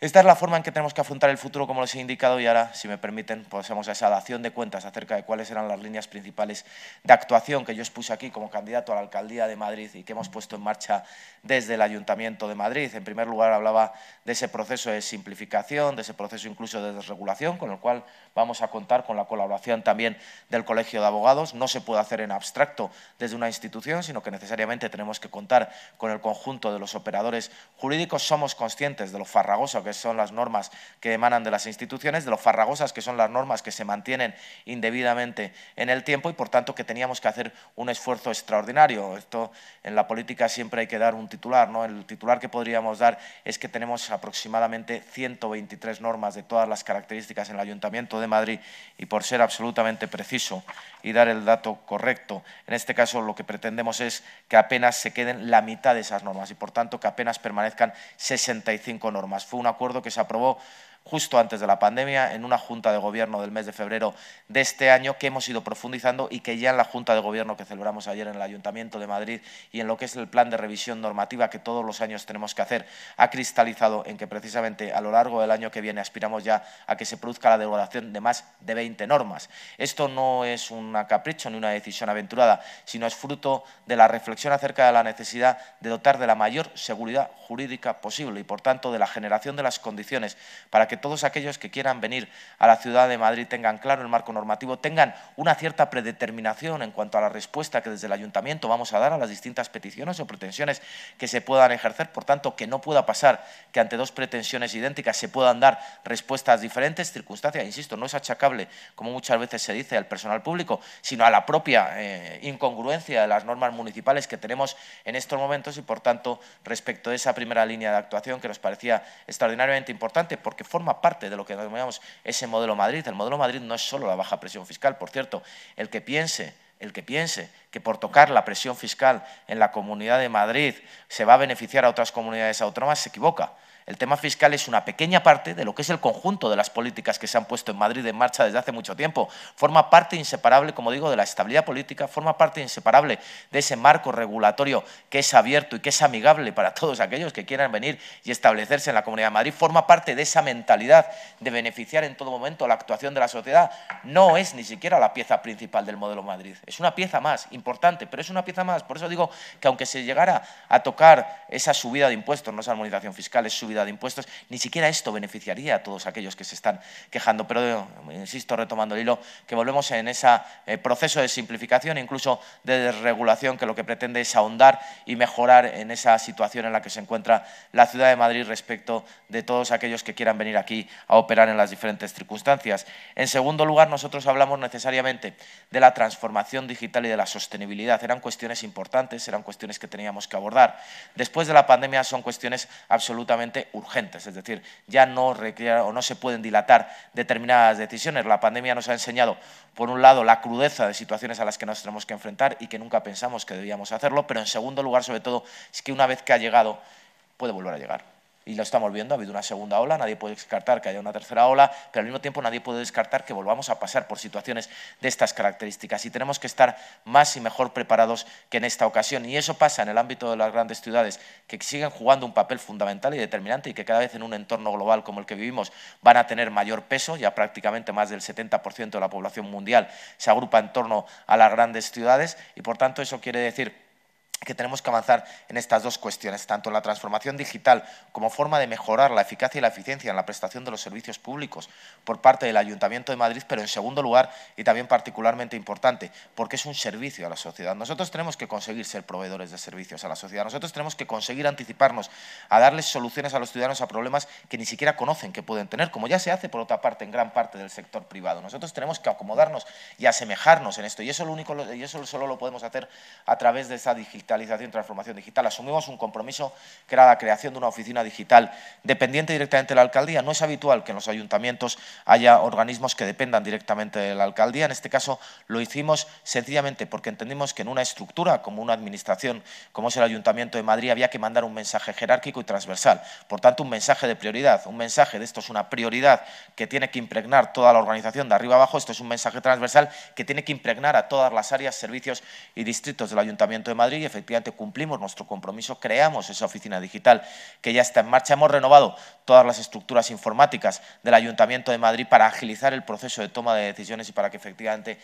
Esta es la forma en que tenemos que afrontar el futuro, como les he indicado, y ahora, si me permiten, pasamos a esa dación de cuentas acerca de cuáles eran las líneas principales de actuación que yo expuse aquí como candidato a la Alcaldía de Madrid y que hemos puesto en marcha desde el Ayuntamiento de Madrid. En primer lugar, hablaba de ese proceso de simplificación, de ese proceso incluso de desregulación, con el cual vamos a contar con la colaboración también del Colegio de Abogados. No se puede hacer en abstracto desde una institución, sino que necesariamente tenemos que contar con el conjunto de los operadores jurídicos. Somos conscientes de lo farragoso que que son las normas que emanan de las instituciones, de lo farragosas que son las normas que se mantienen indebidamente en el tiempo y, por tanto, que teníamos que hacer un esfuerzo extraordinario. Esto en la política siempre hay que dar un titular. ¿no? El titular que podríamos dar es que tenemos aproximadamente 123 normas de todas las características en el Ayuntamiento de Madrid y, por ser absolutamente preciso y dar el dato correcto, en este caso lo que pretendemos es que apenas se queden la mitad de esas normas y, por tanto, que apenas permanezcan 65 normas. Fue una acuerdo que se aprobó justo antes de la pandemia en una junta de gobierno del mes de febrero de este año que hemos ido profundizando y que ya en la junta de gobierno que celebramos ayer en el Ayuntamiento de Madrid y en lo que es el plan de revisión normativa que todos los años tenemos que hacer ha cristalizado en que precisamente a lo largo del año que viene aspiramos ya a que se produzca la devaluación de más de 20 normas. Esto no es un capricho ni una decisión aventurada, sino es fruto de la reflexión acerca de la necesidad de dotar de la mayor seguridad jurídica posible y, por tanto, de la generación de las condiciones para que todos aquellos que quieran venir a la ciudad de Madrid tengan claro el marco normativo, tengan una cierta predeterminación en cuanto a la respuesta que desde el ayuntamiento vamos a dar a las distintas peticiones o pretensiones que se puedan ejercer. Por tanto, que no pueda pasar que ante dos pretensiones idénticas se puedan dar respuestas diferentes. Circunstancias, insisto, no es achacable, como muchas veces se dice, al personal público, sino a la propia eh, incongruencia de las normas municipales que tenemos en estos momentos y, por tanto, respecto de esa primera línea de actuación que nos parecía extraordinariamente importante, porque forma parte de lo que llamamos ese modelo Madrid. El modelo Madrid no es solo la baja presión fiscal, por cierto, el que piense el que piense que por tocar la presión fiscal en la Comunidad de Madrid se va a beneficiar a otras comunidades autónomas se equivoca el tema fiscal es una pequeña parte de lo que es el conjunto de las políticas que se han puesto en Madrid en marcha desde hace mucho tiempo. Forma parte inseparable, como digo, de la estabilidad política, forma parte inseparable de ese marco regulatorio que es abierto y que es amigable para todos aquellos que quieran venir y establecerse en la Comunidad de Madrid. Forma parte de esa mentalidad de beneficiar en todo momento la actuación de la sociedad. No es ni siquiera la pieza principal del modelo Madrid. Es una pieza más, importante, pero es una pieza más. Por eso digo que aunque se llegara a tocar esa subida de impuestos, no es armonización fiscal, es subida de impuestos, ni siquiera esto beneficiaría a todos aquellos que se están quejando. Pero, insisto, retomando el hilo, que volvemos en ese eh, proceso de simplificación, incluso de desregulación, que lo que pretende es ahondar y mejorar en esa situación en la que se encuentra la ciudad de Madrid respecto de todos aquellos que quieran venir aquí a operar en las diferentes circunstancias. En segundo lugar, nosotros hablamos necesariamente de la transformación digital y de la sostenibilidad. Eran cuestiones importantes, eran cuestiones que teníamos que abordar. Después de la pandemia son cuestiones absolutamente urgentes, es decir, ya no o no se pueden dilatar determinadas decisiones. La pandemia nos ha enseñado, por un lado, la crudeza de situaciones a las que nos tenemos que enfrentar y que nunca pensamos que debíamos hacerlo, pero en segundo lugar, sobre todo, es que una vez que ha llegado, puede volver a llegar y lo estamos viendo, ha habido una segunda ola, nadie puede descartar que haya una tercera ola, pero al mismo tiempo nadie puede descartar que volvamos a pasar por situaciones de estas características y tenemos que estar más y mejor preparados que en esta ocasión. Y eso pasa en el ámbito de las grandes ciudades, que siguen jugando un papel fundamental y determinante y que cada vez en un entorno global como el que vivimos van a tener mayor peso, ya prácticamente más del 70% de la población mundial se agrupa en torno a las grandes ciudades y por tanto eso quiere decir que tenemos que avanzar en estas dos cuestiones, tanto en la transformación digital como forma de mejorar la eficacia y la eficiencia en la prestación de los servicios públicos por parte del Ayuntamiento de Madrid, pero en segundo lugar, y también particularmente importante, porque es un servicio a la sociedad. Nosotros tenemos que conseguir ser proveedores de servicios a la sociedad, nosotros tenemos que conseguir anticiparnos a darles soluciones a los ciudadanos a problemas que ni siquiera conocen que pueden tener, como ya se hace por otra parte en gran parte del sector privado. Nosotros tenemos que acomodarnos y asemejarnos en esto, y eso, lo único, y eso solo lo podemos hacer a través de esa digitalización, digitalización y transformación digital. Asumimos un compromiso que era la creación de una oficina digital dependiente directamente de la alcaldía. No es habitual que en los ayuntamientos haya organismos que dependan directamente de la alcaldía. En este caso lo hicimos sencillamente porque entendimos que en una estructura como una administración, como es el Ayuntamiento de Madrid, había que mandar un mensaje jerárquico y transversal. Por tanto, un mensaje de prioridad, un mensaje de esto es una prioridad que tiene que impregnar toda la organización de arriba abajo. Esto es un mensaje transversal que tiene que impregnar a todas las áreas, servicios y distritos del Ayuntamiento de Madrid efectivamente cumplimos nuestro compromiso, creamos esa oficina digital que ya está en marcha. Hemos renovado todas las estructuras informáticas del Ayuntamiento de Madrid para agilizar el proceso de toma de decisiones y para que efectivamente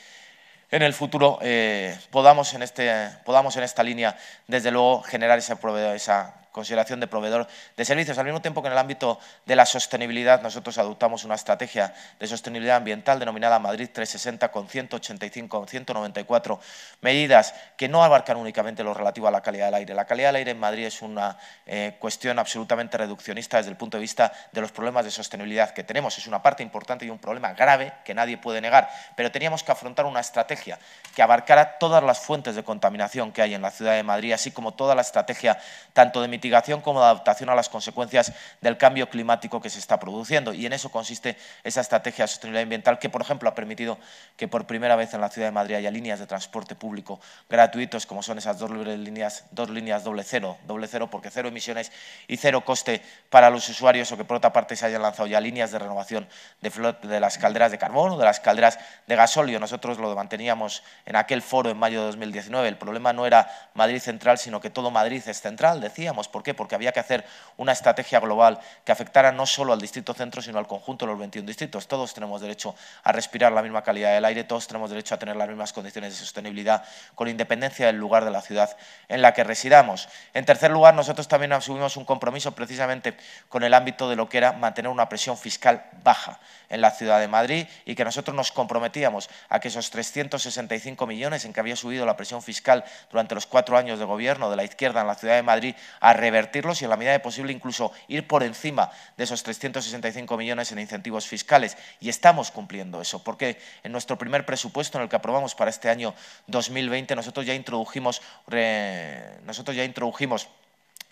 en el futuro eh, podamos, en este, podamos en esta línea, desde luego, generar esa, esa consideración de proveedor de servicios. Al mismo tiempo que en el ámbito de la sostenibilidad nosotros adoptamos una estrategia de sostenibilidad ambiental denominada Madrid 360 con 185, 194 medidas que no abarcan únicamente lo relativo a la calidad del aire. La calidad del aire en Madrid es una eh, cuestión absolutamente reduccionista desde el punto de vista de los problemas de sostenibilidad que tenemos. Es una parte importante y un problema grave que nadie puede negar, pero teníamos que afrontar una estrategia que abarcara todas las fuentes de contaminación que hay en la ciudad de Madrid, así como toda la estrategia tanto de mitigación como de adaptación a las consecuencias del cambio climático que se está produciendo. Y en eso consiste esa estrategia de sostenibilidad ambiental que, por ejemplo, ha permitido que por primera vez en la ciudad de Madrid haya líneas de transporte público gratuitos, como son esas dos líneas, dos líneas doble cero, doble cero porque cero emisiones y cero coste para los usuarios o que por otra parte se hayan lanzado ya líneas de renovación de, de las calderas de carbón o de las calderas de gasóleo. Nosotros lo manteníamos en aquel foro en mayo de 2019. El problema no era Madrid central, sino que todo Madrid es central, decíamos ¿Por qué? Porque había que hacer una estrategia global que afectara no solo al distrito centro, sino al conjunto de los 21 distritos. Todos tenemos derecho a respirar la misma calidad del aire, todos tenemos derecho a tener las mismas condiciones de sostenibilidad, con independencia del lugar de la ciudad en la que residamos. En tercer lugar, nosotros también asumimos un compromiso precisamente con el ámbito de lo que era mantener una presión fiscal baja en la ciudad de Madrid y que nosotros nos comprometíamos a que esos 365 millones en que había subido la presión fiscal durante los cuatro años de gobierno de la izquierda en la ciudad de Madrid, a revertirlos y en la medida de posible incluso ir por encima de esos 365 millones en incentivos fiscales. Y estamos cumpliendo eso, porque en nuestro primer presupuesto, en el que aprobamos para este año 2020, nosotros ya introdujimos, nosotros ya introdujimos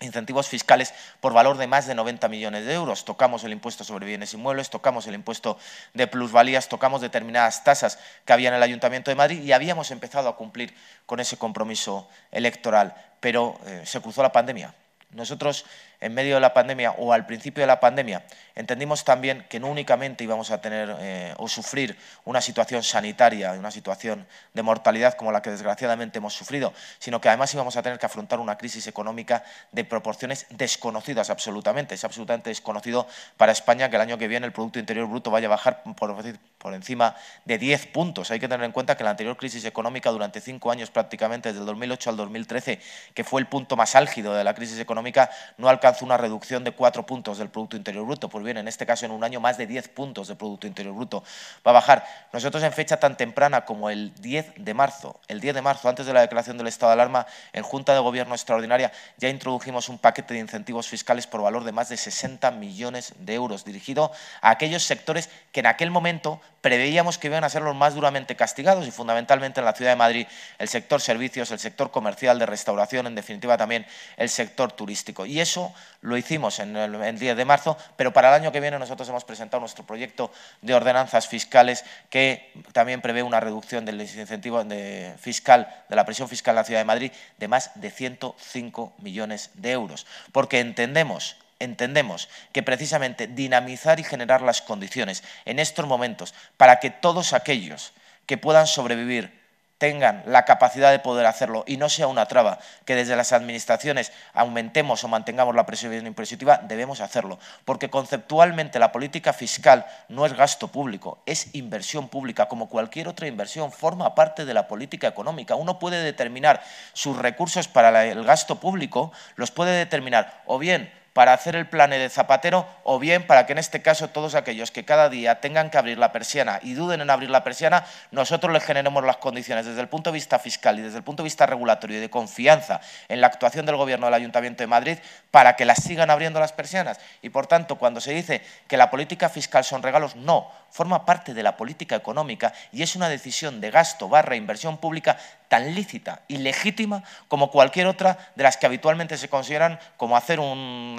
incentivos fiscales por valor de más de 90 millones de euros. Tocamos el impuesto sobre bienes inmuebles, tocamos el impuesto de plusvalías, tocamos determinadas tasas que había en el Ayuntamiento de Madrid y habíamos empezado a cumplir con ese compromiso electoral, pero eh, se cruzó la pandemia nosotros en medio de la pandemia o al principio de la pandemia, entendimos también que no únicamente íbamos a tener eh, o sufrir una situación sanitaria, una situación de mortalidad como la que desgraciadamente hemos sufrido, sino que además íbamos a tener que afrontar una crisis económica de proporciones desconocidas absolutamente. Es absolutamente desconocido para España que el año que viene el Producto Interior Bruto vaya a bajar por, por encima de 10 puntos. Hay que tener en cuenta que la anterior crisis económica durante cinco años prácticamente, desde el 2008 al 2013, que fue el punto más álgido de la crisis económica, no alcanzó una reducción de cuatro puntos del Producto Interior Bruto. Pues bien, en este caso en un año más de diez puntos del Producto Interior Bruto va a bajar. Nosotros en fecha tan temprana como el 10 de marzo, el 10 de marzo, antes de la declaración del estado de alarma, en Junta de Gobierno Extraordinaria ya introdujimos un paquete de incentivos fiscales por valor de más de 60 millones de euros dirigido a aquellos sectores que en aquel momento preveíamos que iban a ser los más duramente castigados y fundamentalmente en la ciudad de Madrid el sector servicios, el sector comercial de restauración, en definitiva también el sector turístico. Y eso lo hicimos en el, 10 de marzo, pero para el año que viene nosotros hemos presentado nuestro proyecto de ordenanzas fiscales que también prevé una reducción del incentivo de fiscal, de la presión fiscal en la Ciudad de Madrid de más de 105 millones de euros, porque entendemos entendemos que precisamente dinamizar y generar las condiciones en estos momentos para que todos aquellos que puedan sobrevivir tengan la capacidad de poder hacerlo y no sea una traba que desde las administraciones aumentemos o mantengamos la presión impositiva, debemos hacerlo, porque conceptualmente la política fiscal no es gasto público, es inversión pública, como cualquier otra inversión, forma parte de la política económica. Uno puede determinar sus recursos para el gasto público, los puede determinar o bien para hacer el plane de Zapatero o bien para que en este caso todos aquellos que cada día tengan que abrir la persiana y duden en abrir la persiana, nosotros les generemos las condiciones desde el punto de vista fiscal y desde el punto de vista regulatorio y de confianza en la actuación del Gobierno del Ayuntamiento de Madrid para que las sigan abriendo las persianas. Y, por tanto, cuando se dice que la política fiscal son regalos, no, forma parte de la política económica y es una decisión de gasto barra inversión pública tan lícita y legítima como cualquier otra de las que habitualmente se consideran como hacer un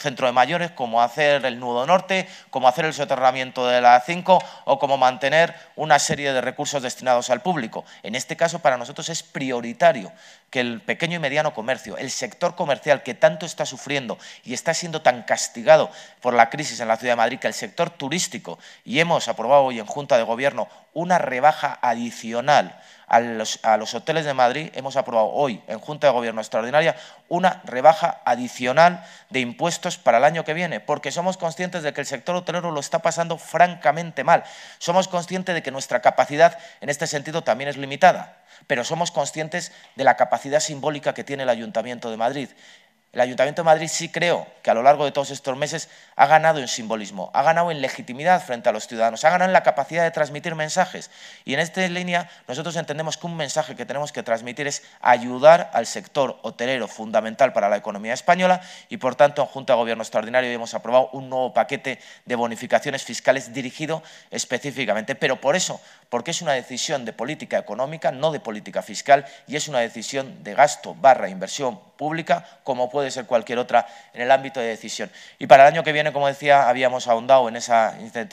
centro de mayores, como hacer el nudo norte, como hacer el soterramiento de la 5 o como mantener una serie de recursos destinados al público. En este caso, para nosotros es prioritario que el pequeño y mediano comercio, el sector comercial que tanto está sufriendo y está siendo tan castigado por la crisis en la Ciudad de Madrid, que el sector turístico, y hemos aprobado hoy en Junta de Gobierno una rebaja adicional a los, hoteles de Madrid hemos aprobado hoy en Junta de Gobierno Extraordinaria una rebaja adicional de impuestos para el año que viene, porque somos conscientes de que el sector hotelero lo está pasando francamente mal. Somos conscientes de que nuestra capacidad en este sentido también es limitada, pero somos conscientes de la capacidad simbólica que tiene el Ayuntamiento de Madrid. El Ayuntamiento de Madrid sí creo que a lo largo de todos estos meses ha ganado en simbolismo, ha ganado en legitimidad frente a los ciudadanos, ha ganado en la capacidad de transmitir mensajes. Y en esta línea nosotros entendemos que un mensaje que tenemos que transmitir es ayudar al sector hotelero fundamental para la economía española y, por tanto, en al Gobierno Extraordinario hemos aprobado un nuevo paquete de bonificaciones fiscales dirigido específicamente. Pero por eso, porque es una decisión de política económica, no de política fiscal, y es una decisión de gasto barra inversión pública, como puede ser cualquier otra en el ámbito de decisión. Y para el año que viene, como decía, habíamos ahondado en ese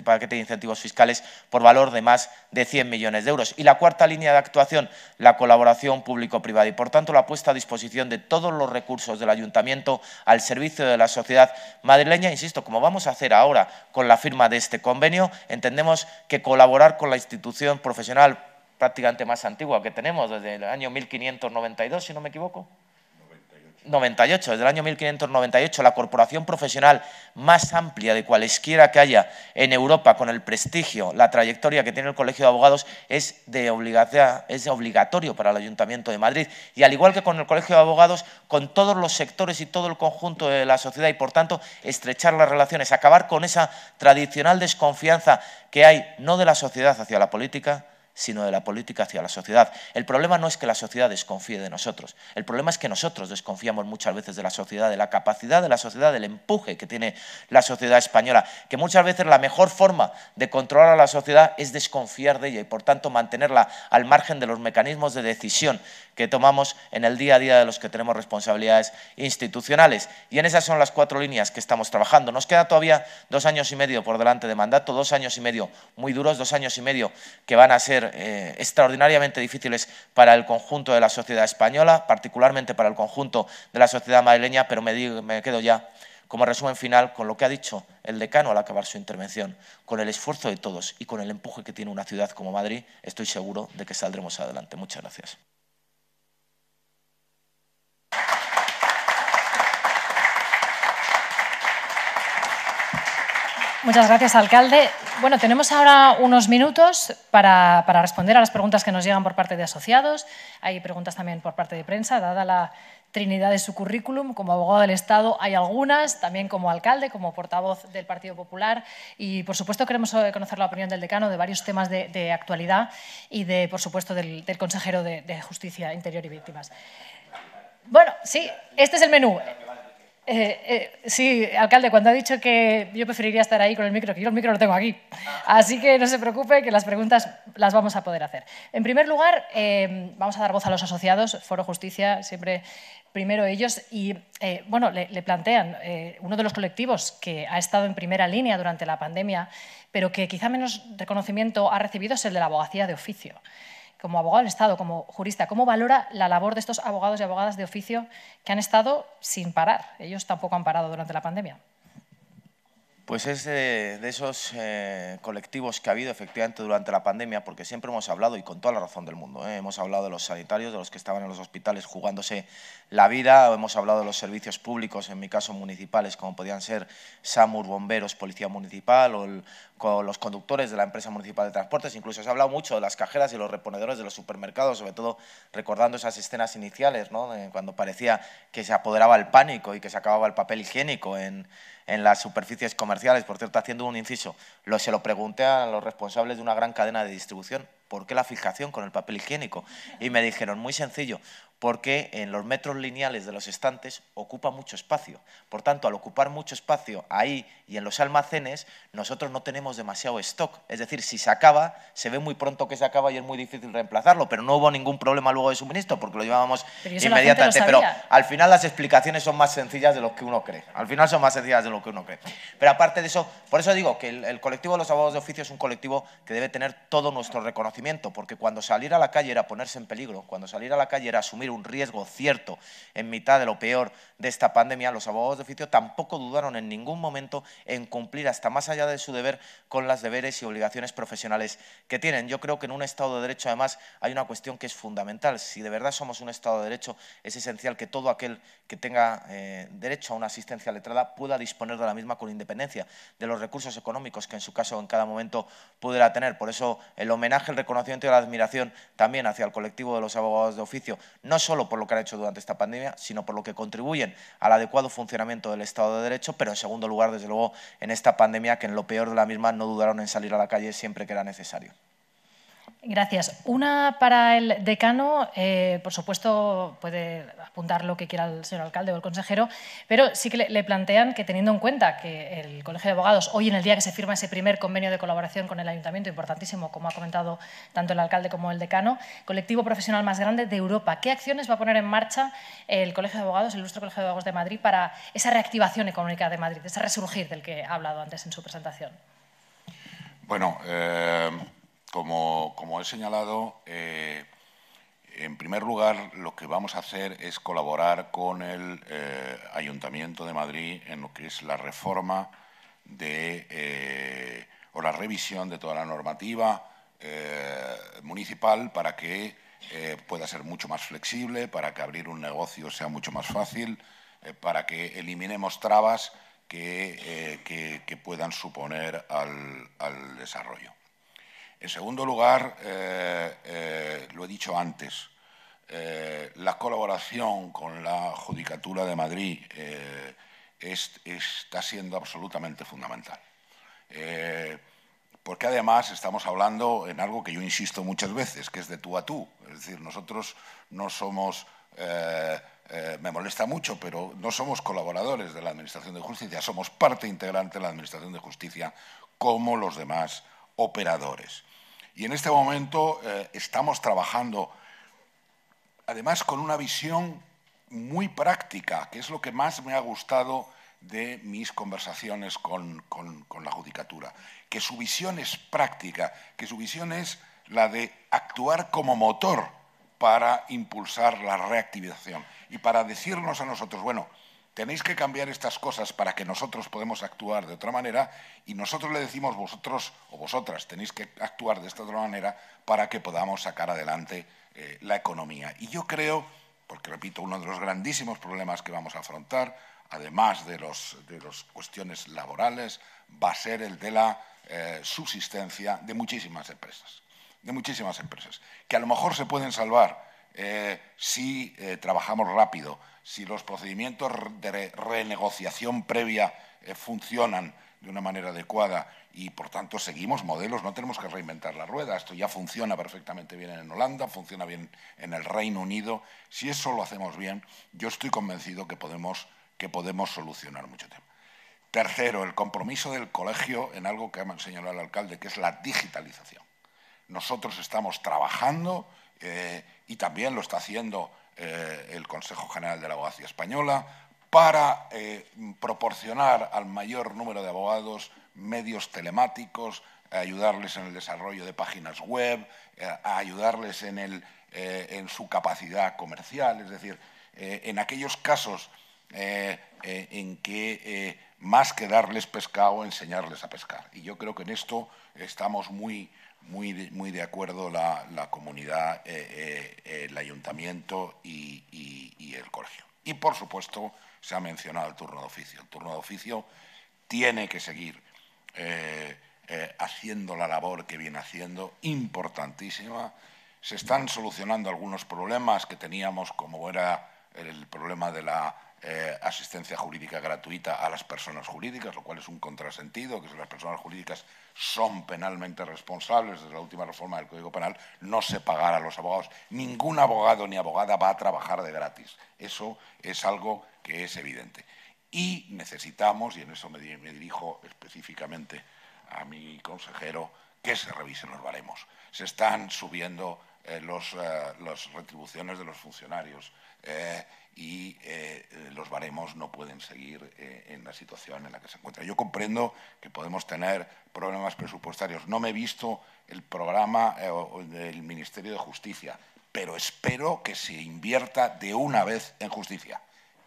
paquete de incentivos fiscales por valor de más de 100 millones de euros. Y la cuarta línea de actuación, la colaboración público-privada, y por tanto la puesta a disposición de todos los recursos del ayuntamiento al servicio de la sociedad madrileña. Insisto, como vamos a hacer ahora con la firma de este convenio, entendemos que colaborar con la institución profesional prácticamente más antigua que tenemos, desde el año 1592, si no me equivoco. 98, desde el año 1598, la corporación profesional más amplia de cualesquiera que haya en Europa, con el prestigio, la trayectoria que tiene el Colegio de Abogados, es, de es obligatorio para el Ayuntamiento de Madrid. Y al igual que con el Colegio de Abogados, con todos los sectores y todo el conjunto de la sociedad y, por tanto, estrechar las relaciones, acabar con esa tradicional desconfianza que hay, no de la sociedad hacia la política, sino de la política hacia la sociedad. El problema no es que la sociedad desconfíe de nosotros, el problema es que nosotros desconfiamos muchas veces de la sociedad, de la capacidad de la sociedad, del empuje que tiene la sociedad española, que muchas veces la mejor forma de controlar a la sociedad es desconfiar de ella y por tanto mantenerla al margen de los mecanismos de decisión que tomamos en el día a día de los que tenemos responsabilidades institucionales. Y en esas son las cuatro líneas que estamos trabajando. Nos queda todavía dos años y medio por delante de mandato, dos años y medio muy duros, dos años y medio que van a ser eh, extraordinariamente difíciles para el conjunto de la sociedad española, particularmente para el conjunto de la sociedad madrileña, pero me, me quedo ya como resumen final con lo que ha dicho el decano al acabar su intervención, con el esfuerzo de todos y con el empuje que tiene una ciudad como Madrid, estoy seguro de que saldremos adelante. Muchas gracias. Muchas gracias, alcalde. Bueno, tenemos ahora unos minutos para, responder a las preguntas que nos llegan por parte de asociados. Hay preguntas también por parte de prensa, dada la trinidad de su currículum. Como abogado del Estado hay algunas, también como alcalde, como portavoz del Partido Popular. Y, por supuesto, queremos conocer la opinión del decano de varios temas de, actualidad y, de, por supuesto, del, consejero de, de Justicia Interior y Víctimas. Bueno, sí, este es el menú. Eh, eh, sí, alcalde, cuando ha dicho que yo preferiría estar ahí con el micro, que yo el micro lo tengo aquí. Ah. Así que no se preocupe, que las preguntas las vamos a poder hacer. En primer lugar, eh, vamos a dar voz a los asociados, Foro Justicia, siempre primero ellos, y bueno, le plantean uno de los colectivos que ha estado en primera línea durante la pandemia, pero que quizá menos reconocimiento ha recibido es el de la abogacía de oficio como abogado del Estado, como jurista, ¿cómo valora la labor de estos abogados y abogadas de oficio que han estado sin parar? Ellos tampoco han parado durante la pandemia. Pues es de, esos eh, colectivos que ha habido efectivamente durante la pandemia, porque siempre hemos hablado, y con toda la razón del mundo, ¿eh? hemos hablado de los sanitarios, de los que estaban en los hospitales jugándose la vida, hemos hablado de los servicios públicos, en mi caso municipales, como podían ser SAMUR, bomberos, policía municipal o los conductores de la empresa municipal de transportes. Incluso se ha hablado mucho de las cajeras y los reponedores de los supermercados, sobre todo recordando esas escenas iniciales, cuando parecía que se apoderaba el pánico y que se acababa el papel higiénico en en las superficies comerciales. Por cierto, haciendo un inciso, lo, se lo pregunté a los responsables de una gran cadena de distribución, ¿por qué la fijación con el papel higiénico? Y me dijeron, muy sencillo, porque en los metros lineales de los estantes ocupa mucho espacio. Por tanto, al ocupar mucho espacio ahí y en los almacenes, nosotros no tenemos demasiado stock. Es decir, si se acaba, se ve muy pronto que se acaba y es muy difícil reemplazarlo, pero no hubo ningún problema luego de suministro porque lo llevábamos inmediatamente. pero al final las explicaciones son más sencillas de lo que uno cree. Al final son más sencillas de lo que uno cree. Pero aparte de eso, por eso digo que el, el colectivo de los abogados de oficio es un colectivo que debe tener todo nuestro reconocimiento, porque cuando salir a la calle era ponerse en peligro, cuando salir a la calle era asumir un riesgo cierto en mitad de lo peor de esta pandemia, los abogados de oficio tampoco dudaron en ningún momento en cumplir hasta más allá de su deber con las deberes y obligaciones profesionales que tienen. Yo creo que en un Estado de Derecho, además, hay una cuestión que es fundamental. Si de verdad somos un Estado de Derecho, es esencial que todo aquel que tenga eh, derecho a una asistencia letrada pueda disponer de la misma con independencia de los recursos económicos que en su caso en cada momento pudiera tener. Por eso el homenaje, el reconocimiento y la admiración también hacia el colectivo de los abogados de oficio. No solo por lo que han hecho durante esta pandemia, sino por lo que contribuyen al adecuado funcionamiento del Estado de Derecho, pero en segundo lugar, desde luego, en esta pandemia que en lo peor de la misma no dudaron en salir a la calle siempre que era necesario. Gracias. Una para el decano. Eh, por supuesto, puede apuntar lo que quiera el señor alcalde o el consejero, pero sí que le, plantean que teniendo en cuenta que el Colegio de Abogados, hoy en el día que se firma ese primer convenio de colaboración con el ayuntamiento, importantísimo, como ha comentado tanto el alcalde como el decano, colectivo profesional más grande de Europa, ¿qué acciones va a poner en marcha el Colegio de Abogados, el Ilustre Colegio de Abogados de Madrid, para esa reactivación económica de Madrid, ese resurgir del que ha hablado antes en su presentación? Bueno. Eh, como, he señalado, eh, en primer lugar, lo que vamos a hacer es colaborar con el eh, Ayuntamiento de Madrid en lo que es la reforma de, eh, o la revisión de toda la normativa municipal para que pueda ser mucho más flexible, para que abrir un negocio sea mucho más fácil, para que eliminemos trabas que, puedan suponer al desarrollo. En segundo lugar, eh, eh, lo he dicho antes, eh, la colaboración con la Judicatura de Madrid está siendo absolutamente fundamental. porque además estamos hablando en algo que yo insisto muchas veces, que es de tú a tú. Es decir, nosotros no somos... me molesta mucho, pero no somos colaboradores de la Administración de Justicia, somos parte integrante de la Administración de Justicia como los demás operadores. Y en este momento eh, estamos trabajando, además, con una visión muy práctica, que es lo que más me ha gustado de mis conversaciones con, con la judicatura, que su visión es práctica, que su visión es la de actuar como motor para impulsar la reactivación y para decirnos a nosotros, bueno, tenéis que cambiar estas cosas para que nosotros podamos actuar de otra manera y nosotros le decimos vosotros o vosotras tenéis que actuar de esta otra manera para que podamos sacar adelante eh, la economía. Y yo creo, porque repito, uno de los grandísimos problemas que vamos a afrontar, además de las cuestiones laborales, va a ser el de la eh, subsistencia de muchísimas empresas, de muchísimas empresas, que a lo mejor se pueden salvar eh, si trabajamos rápido, si los procedimientos de renegociación previa eh, funcionan de una manera adecuada y, por tanto, seguimos modelos, no tenemos que reinventar la rueda. Esto ya funciona perfectamente bien en Holanda, funciona bien en el Reino Unido. Si eso lo hacemos bien, yo estoy convencido que podemos, que podemos solucionar mucho tema. Tercero, el compromiso del colegio en algo que ha señalado el alcalde, que es la digitalización. Nosotros estamos trabajando eh, y también lo está haciendo eh, el Consejo General de la Abogacía Española, para eh, proporcionar al mayor número de abogados medios telemáticos, ayudarles en el desarrollo de páginas web, eh, a ayudarles en, su capacidad comercial. Es decir, en aquellos casos en que más que darles pescado, enseñarles a pescar. Y yo creo que en esto estamos muy, de, acuerdo la, comunidad, eh, eh, el ayuntamiento y, el colegio. Y, por supuesto, se ha mencionado el turno de oficio. El turno de oficio tiene que seguir eh, haciendo la labor que viene haciendo, importantísima. Se están solucionando algunos problemas que teníamos, como era el problema de la eh, asistencia jurídica gratuita a las personas jurídicas, lo cual es un contrasentido, que si las personas jurídicas son penalmente responsables desde la última reforma del Código Penal, no se pagará a los abogados. Ningún abogado ni abogada va a trabajar de gratis. Eso es algo que es evidente. Y necesitamos, y en eso me, dirijo específicamente a mi consejero, que se revisen los baremos. Se están subiendo eh, eh, las retribuciones de los funcionarios y eh, eh, los baremos no pueden seguir eh, en la situación en la que se encuentra. Yo comprendo que podemos tener problemas presupuestarios. No me he visto el programa del Ministerio de Justicia, pero espero que se invierta de una vez en justicia.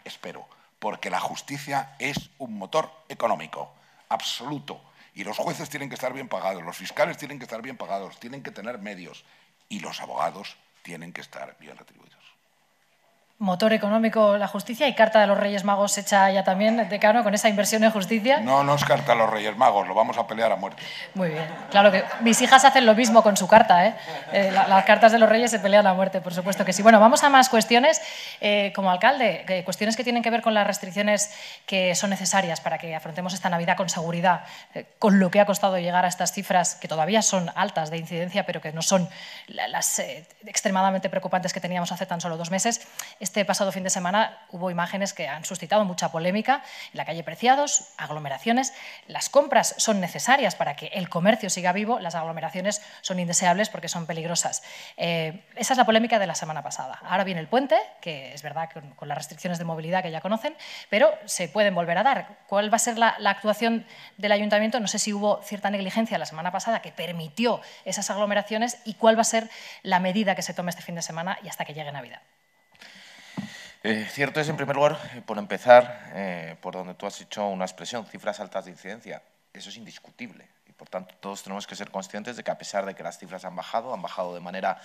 Espero, porque la justicia es un motor económico absoluto. Y los jueces tienen que estar bien pagados, los fiscales tienen que estar bien pagados, tienen que tener medios y los abogados tienen que estar bien retribuidos motor económico la justicia y carta de los Reyes Magos hecha ya también, decano, con esa inversión en justicia. No, no es carta de los Reyes Magos, lo vamos a pelear a muerte. Muy bien, claro que mis hijas hacen lo mismo con su carta, ¿eh? eh las cartas de los Reyes se pelean a muerte, por supuesto que sí. Bueno, vamos a más cuestiones eh, como alcalde, cuestiones que tienen que ver con las restricciones que son necesarias para que afrontemos esta Navidad con seguridad, eh, con lo que ha costado llegar a estas cifras que todavía son altas de incidencia, pero que no son las extremadamente preocupantes que teníamos hace tan solo dos meses este pasado fin de semana hubo imágenes que han suscitado mucha polémica en la calle Preciados, aglomeraciones. Las compras son necesarias para que el comercio siga vivo, las aglomeraciones son indeseables porque son peligrosas. Eh, esa es la polémica de la semana pasada. Ahora viene el puente, que es verdad con, con las restricciones de movilidad que ya conocen, pero se pueden volver a dar. ¿Cuál va a ser la, la actuación del ayuntamiento? No sé si hubo cierta negligencia la semana pasada que permitió esas aglomeraciones y cuál va a ser la medida que se tome este fin de semana y hasta que llegue Navidad. Eh, cierto es, en primer lugar, eh, por empezar, eh, por donde tú has hecho una expresión, cifras altas de incidencia. Eso es indiscutible. Y, por tanto, todos tenemos que ser conscientes de que, a pesar de que las cifras han bajado, han bajado de manera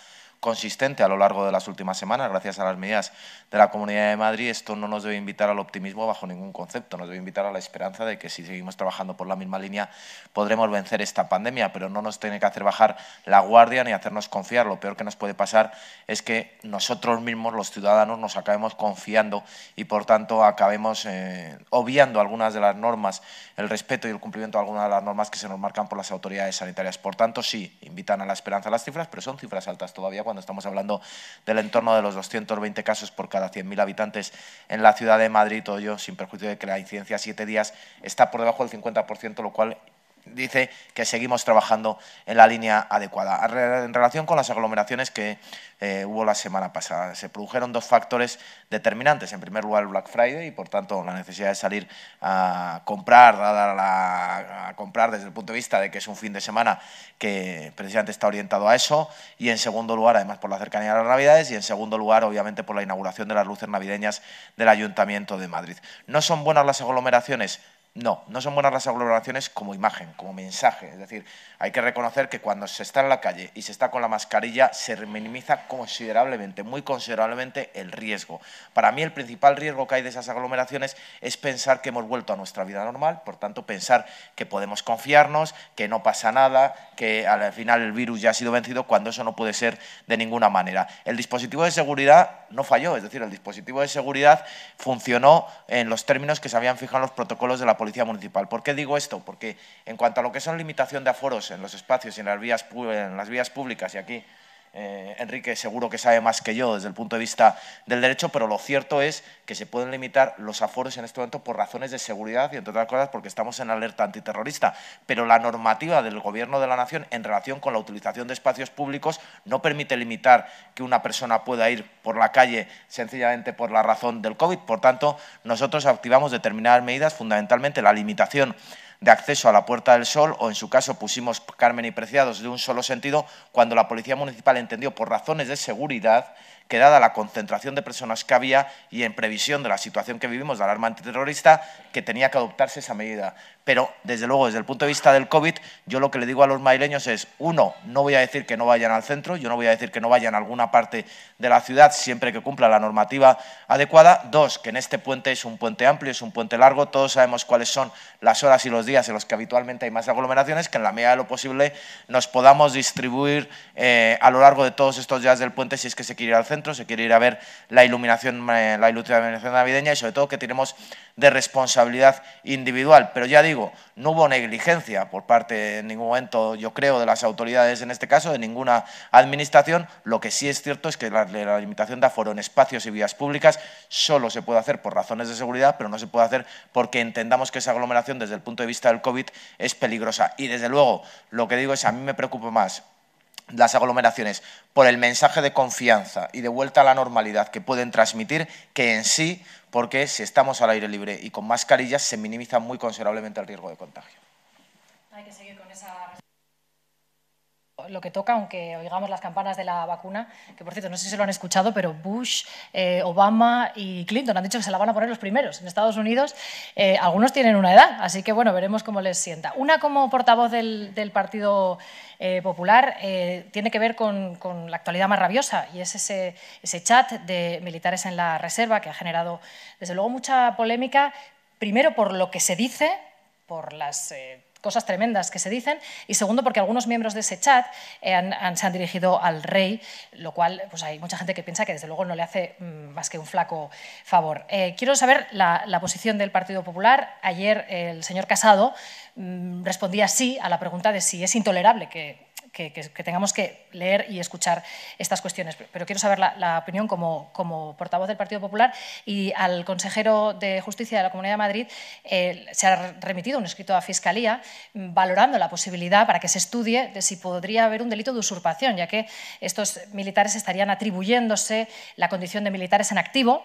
consistente a lo largo de las últimas semanas, gracias a las medidas de la Comunidad de Madrid, esto no nos debe invitar al optimismo bajo ningún concepto, nos debe invitar a la esperanza de que si seguimos trabajando por la misma línea podremos vencer esta pandemia, pero no nos tiene que hacer bajar la guardia ni hacernos confiar. Lo peor que nos puede pasar es que nosotros mismos, los ciudadanos, nos acabemos confiando y, por tanto, acabemos eh, obviando algunas de las normas, el respeto y el cumplimiento de algunas de las normas que se nos marcan por las autoridades sanitarias. Por tanto, sí, invitan a la esperanza las cifras, pero son cifras altas todavía cuando estamos hablando del entorno de los 220 casos por cada 100.000 habitantes en la ciudad de Madrid, todo ello sin perjuicio de que la incidencia a siete días está por debajo del 50%, lo cual dice que seguimos trabajando en la línea adecuada. En relación con las aglomeraciones que eh, hubo la semana pasada, se produjeron dos factores determinantes. En primer lugar, el Black Friday y, por tanto, la necesidad de salir a comprar, a, a comprar desde el punto de vista de que es un fin de semana que precisamente está orientado a eso. Y, en segundo lugar, además por la cercanía a las Navidades y, en segundo lugar, obviamente por la inauguración de las luces navideñas del Ayuntamiento de Madrid. No son buenas las aglomeraciones no, no son buenas las aglomeraciones como imagen, como mensaje. Es decir, hay que reconocer que cuando se está en la calle y se está con la mascarilla, se minimiza considerablemente, muy considerablemente el riesgo. Para mí el principal riesgo que hay de esas aglomeraciones es pensar que hemos vuelto a nuestra vida normal, por tanto pensar que podemos confiarnos, que no pasa nada, que al final el virus ya ha sido vencido, cuando eso no puede ser de ninguna manera. El dispositivo de seguridad no falló, es decir, el dispositivo de seguridad funcionó en los términos que se habían fijado los protocolos de la Policía Municipal. ¿Por qué digo esto? Porque en cuanto a lo que son limitación de aforos en los espacios y en en las vías públicas, y aquí eh, Enrique seguro que sabe más que yo desde el punto de vista del derecho, pero lo cierto es que se pueden limitar los aforos en este momento por razones de seguridad y, entre otras cosas, porque estamos en alerta antiterrorista. Pero la normativa del Gobierno de la Nación en relación con la utilización de espacios públicos no permite limitar que una persona pueda ir por la calle sencillamente por la razón del COVID. Por tanto, nosotros activamos determinadas medidas, fundamentalmente la limitación de acceso a la Puerta del Sol o, en su caso, pusimos Carmen y Preciados de un solo sentido cuando la Policía Municipal entendió por razones de seguridad que dada la concentración de personas que había y en previsión de la situación que vivimos de alarma antiterrorista, que tenía que adoptarse esa medida. Pero, desde luego, desde el punto de vista del COVID, yo lo que le digo a los maileños es, uno, no voy a decir que no vayan al centro, yo no voy a decir que no vayan a alguna parte de la ciudad siempre que cumpla la normativa adecuada. Dos, que en este puente es un puente amplio, es un puente largo, todos sabemos cuáles son las horas y los días en los que habitualmente hay más aglomeraciones, que en la medida de lo posible nos podamos distribuir eh, a lo largo de todos estos días del puente si es que se quiere ir al centro se quiere ir a ver la iluminación, eh, la iluminación navideña y sobre todo que tenemos de responsabilidad individual. Pero ya digo, no hubo negligencia por parte en ningún momento, yo creo, de las autoridades en este caso, de ninguna administración. Lo que sí es cierto es que la, la limitación de aforo en espacios y vías públicas solo se puede hacer por razones de seguridad, pero no se puede hacer porque entendamos que esa aglomeración desde el punto de vista del COVID es peligrosa. Y desde luego, lo que digo es, a mí me preocupa más las aglomeraciones por el mensaje de confianza y de vuelta a la normalidad que pueden transmitir que en sí, porque si estamos al aire libre y con mascarillas se minimiza muy considerablemente el riesgo de contagio. Hay con lo que toca, aunque oigamos las campanas de la vacuna, que por cierto, no sé si lo han escuchado, pero Bush, eh, Obama y Clinton han dicho que se la van a poner los primeros en Estados Unidos. Eh, algunos tienen una edad, así que bueno, veremos cómo les sienta. Una como portavoz del, Partido eh, Popular tiene que ver con, la actualidad más rabiosa y es ese chat de militares en la reserva que ha generado, desde luego, mucha polémica, primero por lo que se dice, por las cosas tremendas que se dicen, y segundo, porque algunos miembros de ese chat eh, se han dirigido al rey, lo cual pues hay mucha gente que piensa que desde luego no le hace mm, más que un flaco favor. Eh, quiero saber la, posición del Partido Popular. Ayer el señor Casado mm, respondía sí a la pregunta de si es intolerable que que, tengamos que leer y escuchar estas cuestiones. Pero quiero saber la, opinión como, portavoz del Partido Popular y al consejero de Justicia de la Comunidad de Madrid eh, se ha remitido un escrito a Fiscalía mm, valorando la posibilidad para que se estudie de si podría haber un delito de usurpación, ya que estos militares estarían atribuyéndose la condición de militares en activo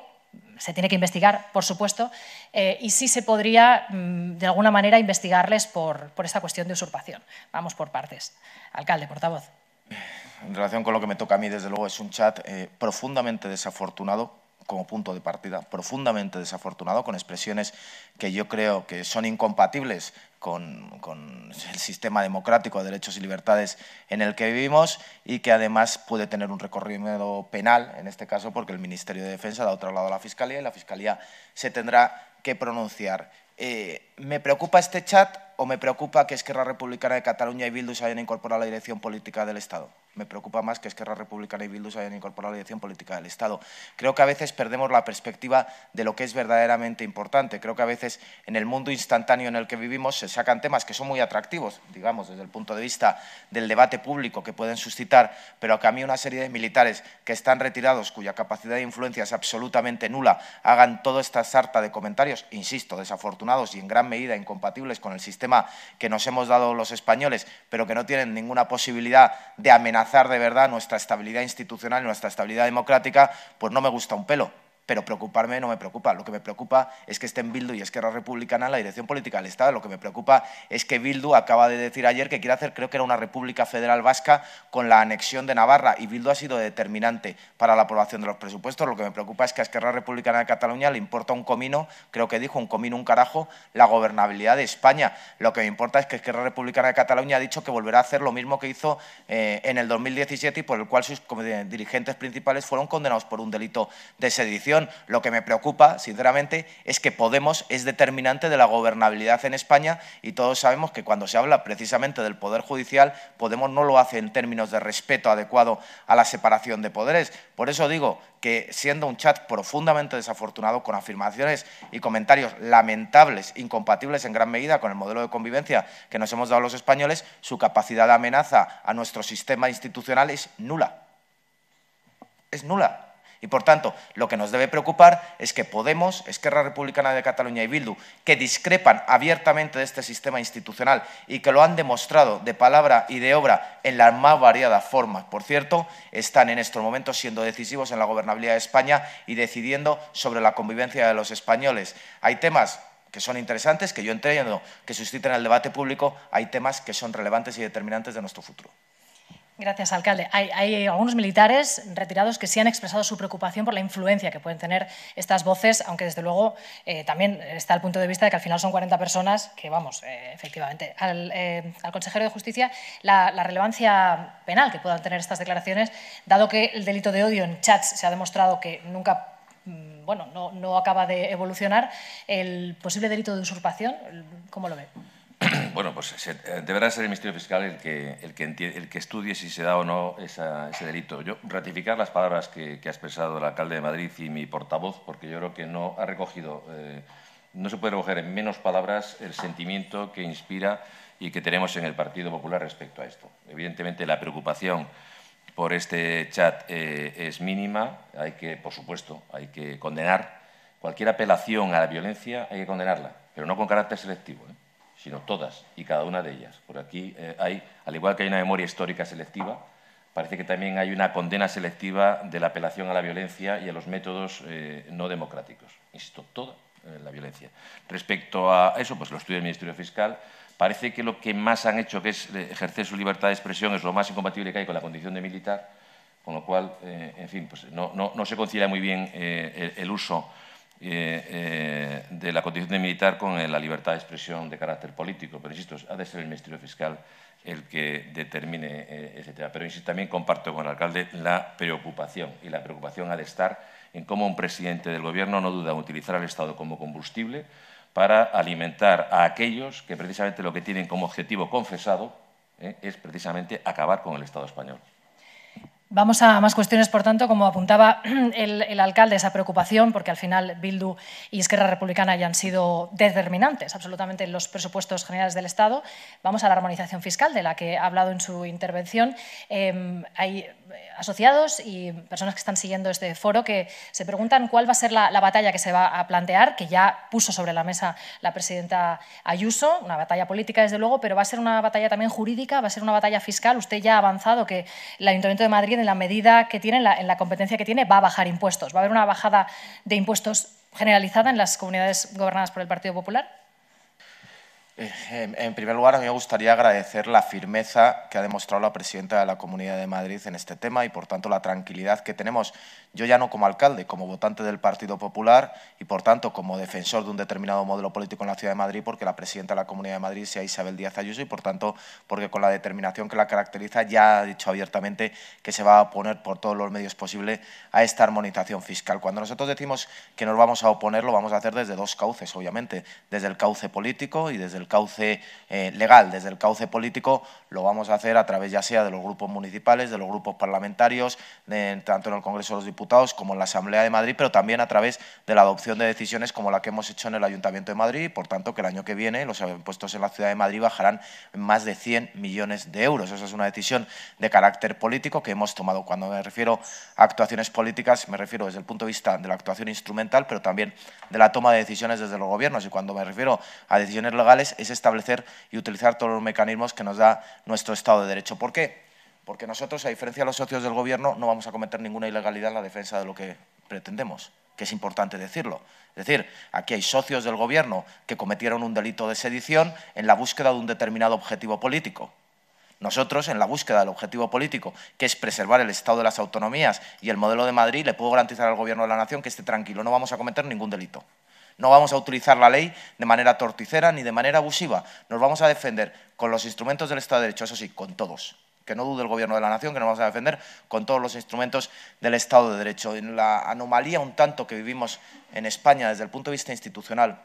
se tiene que investigar, por supuesto, eh, y sí se podría, mm, de alguna manera, investigarles por, por esta cuestión de usurpación. Vamos por partes. Alcalde, portavoz. En relación con lo que me toca a mí, desde luego, es un chat eh, profundamente desafortunado como punto de partida profundamente desafortunado, con expresiones que yo creo que son incompatibles con, el sistema democrático de derechos y libertades en el que vivimos y que además puede tener un recorrido penal, en este caso porque el Ministerio de Defensa da otro lado a la Fiscalía y la Fiscalía se tendrá que pronunciar. Eh, me preocupa este chat o me preocupa que Esquerra Republicana de Cataluña y Bildu se hayan incorporado a la dirección política del Estado. Me preocupa más que Esquerra Republicana y Bildu se hayan incorporado a la dirección política del Estado. Creo que a veces perdemos la perspectiva de lo que es verdaderamente importante. Creo que a veces en el mundo instantáneo en el que vivimos se sacan temas que son muy atractivos, digamos, desde el punto de vista del debate público que pueden suscitar, pero que a mí una serie de militares que están retirados, cuya capacidad de influencia es absolutamente nula, hagan toda esta sarta de comentarios, insisto, desafortunados y en gran medida incompatibles con el sistema que nos hemos dado los españoles, pero que no tienen ninguna posibilidad de amenazar de verdad nuestra estabilidad institucional y nuestra estabilidad democrática, pues no me gusta un pelo pero preocuparme no me preocupa. Lo que me preocupa es que estén Bildu y Esquerra Republicana en la dirección política del Estado. Lo que me preocupa es que Bildu acaba de decir ayer que quiere hacer, creo que era una República Federal Vasca con la anexión de Navarra y Bildu ha sido determinante para la aprobación de los presupuestos. Lo que me preocupa es que a Esquerra Republicana de Cataluña le importa un comino, creo que dijo un comino, un carajo, la gobernabilidad de España. Lo que me importa es que Esquerra Republicana de Cataluña ha dicho que volverá a hacer lo mismo que hizo eh, en el 2017 y por el cual sus eh, dirigentes principales fueron condenados por un delito de sedición. Lo que me preocupa, sinceramente, es que Podemos es determinante de la gobernabilidad en España y todos sabemos que cuando se habla precisamente del Poder Judicial, Podemos no lo hace en términos de respeto adecuado a la separación de poderes. Por eso digo que siendo un chat profundamente desafortunado con afirmaciones y comentarios lamentables, incompatibles en gran medida con el modelo de convivencia que nos hemos dado los españoles, su capacidad de amenaza a nuestro sistema institucional es nula. Es nula. Y por tanto, lo que nos debe preocupar es que Podemos, Esquerra Republicana de Cataluña y Bildu, que discrepan abiertamente de este sistema institucional y que lo han demostrado de palabra y de obra en las más variadas formas, por cierto, están en estos momentos siendo decisivos en la gobernabilidad de España y decidiendo sobre la convivencia de los españoles. Hay temas que son interesantes, que yo entiendo que susciten el debate público, hay temas que son relevantes y determinantes de nuestro futuro. Gracias, alcalde. Hay, algunos militares retirados que sí han expresado su preocupación por la influencia que pueden tener estas voces, aunque desde luego eh, también está el punto de vista de que al final son 40 personas que, vamos, eh, efectivamente, eh, al, consejero de Justicia la, relevancia penal que puedan tener estas declaraciones, dado que el delito de odio en chats se ha demostrado que nunca mm, bueno, no, no acaba de evolucionar, el posible delito de usurpación, ¿cómo lo ve? Bueno, pues eh, deberá ser el Ministerio Fiscal el que, el que, estudie si se da o no ese delito. Yo ratificar las palabras que, ha expresado el alcalde de Madrid y mi portavoz, porque yo creo que no ha recogido, eh, no se puede recoger en menos palabras el sentimiento que inspira y que tenemos en el Partido Popular respecto a esto. Evidentemente, la preocupación por este chat eh, es mínima. Hay que, por supuesto, hay que condenar cualquier apelación a la violencia, hay que condenarla, pero no con carácter selectivo sino todas y cada una de ellas. Por aquí eh, hay, al igual que hay una memoria histórica selectiva, parece que también hay una condena selectiva de la apelación a la violencia y a los métodos eh, no democráticos. Insisto, toda eh, la violencia. Respecto a eso, pues lo estudia el Ministerio Fiscal. Parece que lo que más han hecho, que es ejercer su libertad de expresión, es lo más incompatible que hay con la condición de militar, con lo cual, en fin, pues no, se concilia muy bien el uso eh, eh, de la condición de militar con la libertad de expresión de carácter político. Pero insisto, ha de ser el Ministerio Fiscal el que determine eh, etcétera. Pero insisto, también comparto con el alcalde la preocupación, y la preocupación ha de estar en cómo un presidente del Gobierno no duda en utilizar al Estado como combustible para alimentar a aquellos que precisamente lo que tienen como objetivo confesado es precisamente acabar con el Estado español. Vamos a más cuestiones, por tanto, como apuntaba el, alcalde, esa preocupación, porque al final Bildu y Izquierda Republicana ya han sido determinantes absolutamente en los presupuestos generales del Estado. Vamos a la armonización fiscal, de la que ha hablado en su intervención. Em, hay eh, asociados y personas que están siguiendo este foro que se preguntan cuál va a ser la batalla que se va a plantear, que ya puso sobre la mesa la presidenta Ayuso, una batalla política, desde luego, pero va a ser una batalla también jurídica, va a ser una batalla fiscal. Usted ya ha avanzado que el Ayuntamiento de Madrid en la medida que tiene, en la competencia que tiene, va a bajar impuestos? ¿Va a haber una bajada de impuestos generalizada en las comunidades gobernadas por el Partido Popular? Eh, en primer lugar, a mí me gustaría agradecer la firmeza que ha demostrado la presidenta de la Comunidad de Madrid en este tema y, por tanto, la tranquilidad que tenemos, yo ya no como alcalde, como votante del Partido Popular y, por tanto, como defensor de un determinado modelo político en la Ciudad de Madrid, porque la presidenta de la Comunidad de Madrid sea Isabel Díaz Ayuso y, por tanto, porque con la determinación que la caracteriza ya ha dicho abiertamente que se va a oponer por todos los medios posibles a esta armonización fiscal. Cuando nosotros decimos que nos vamos a oponer, lo vamos a hacer desde dos cauces, obviamente, desde el cauce político y desde el cauce eh, legal, desde el cauce político, lo vamos a hacer a través ya sea de los grupos municipales, de los grupos parlamentarios, tanto en el Congreso de los Diputados como en la Asamblea de Madrid, pero también a través de la adopción de decisiones como la que hemos hecho en el Ayuntamiento de Madrid y, por tanto, que el año que viene los impuestos en la Ciudad de Madrid bajarán más de 100 millones de euros. Esa es una decisión de carácter político que hemos tomado. Cuando me refiero a actuaciones políticas, me refiero desde el punto de vista de la actuación instrumental, pero también de la toma de decisiones desde los gobiernos. Y cuando me refiero a decisiones legales, es establecer y utilizar todos los mecanismos que nos da nuestro Estado de Derecho. ¿Por qué? Porque nosotros, a diferencia de los socios del Gobierno, no vamos a cometer ninguna ilegalidad en la defensa de lo que pretendemos, que es importante decirlo. Es decir, aquí hay socios del Gobierno que cometieron un delito de sedición en la búsqueda de un determinado objetivo político. Nosotros, en la búsqueda del objetivo político, que es preservar el Estado de las autonomías y el modelo de Madrid, le puedo garantizar al Gobierno de la Nación que esté tranquilo, no vamos a cometer ningún delito. No vamos a utilizar la ley de manera torticera ni de manera abusiva. Nos vamos a defender con los instrumentos del Estado de Derecho, eso sí, con todos. Que no dude el Gobierno de la Nación que nos vamos a defender con todos los instrumentos del Estado de Derecho. En la anomalía un tanto que vivimos en España desde el punto de vista institucional,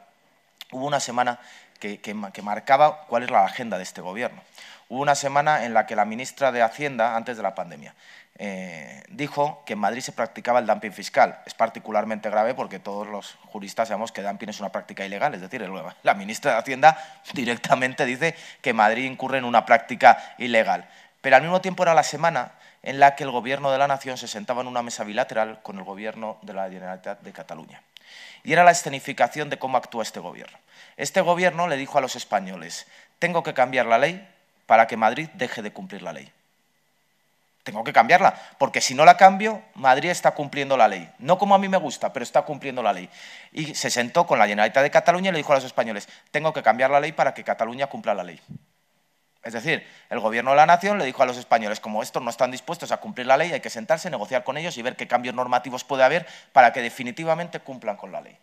hubo una semana que, marcaba cuál es la agenda de este Gobierno. Hubo una semana en la que la ministra de Hacienda, antes de la pandemia, eh, dijo que en Madrid se practicaba el dumping fiscal. Es particularmente grave porque todos los juristas sabemos que dumping es una práctica ilegal, es decir, la ministra de Hacienda directamente dice que Madrid incurre en una práctica ilegal. Pero al mismo tiempo era la semana en la que el Gobierno de la Nación se sentaba en una mesa bilateral con el Gobierno de la Generalitat de Cataluña. Y era la escenificación de cómo actúa este Gobierno. Este Gobierno le dijo a los españoles, tengo que cambiar la ley para que Madrid deje de cumplir la ley tengo que cambiarla, porque si no la cambio, Madrid está cumpliendo la ley. No como a mí me gusta, pero está cumpliendo la ley. Y se sentó con la Generalitat de Cataluña y le dijo a los españoles, tengo que cambiar la ley para que Cataluña cumpla la ley. Es decir, el gobierno de la nación le dijo a los españoles, como estos no están dispuestos a cumplir la ley, hay que sentarse, negociar con ellos y ver qué cambios normativos puede haber para que definitivamente cumplan con la ley.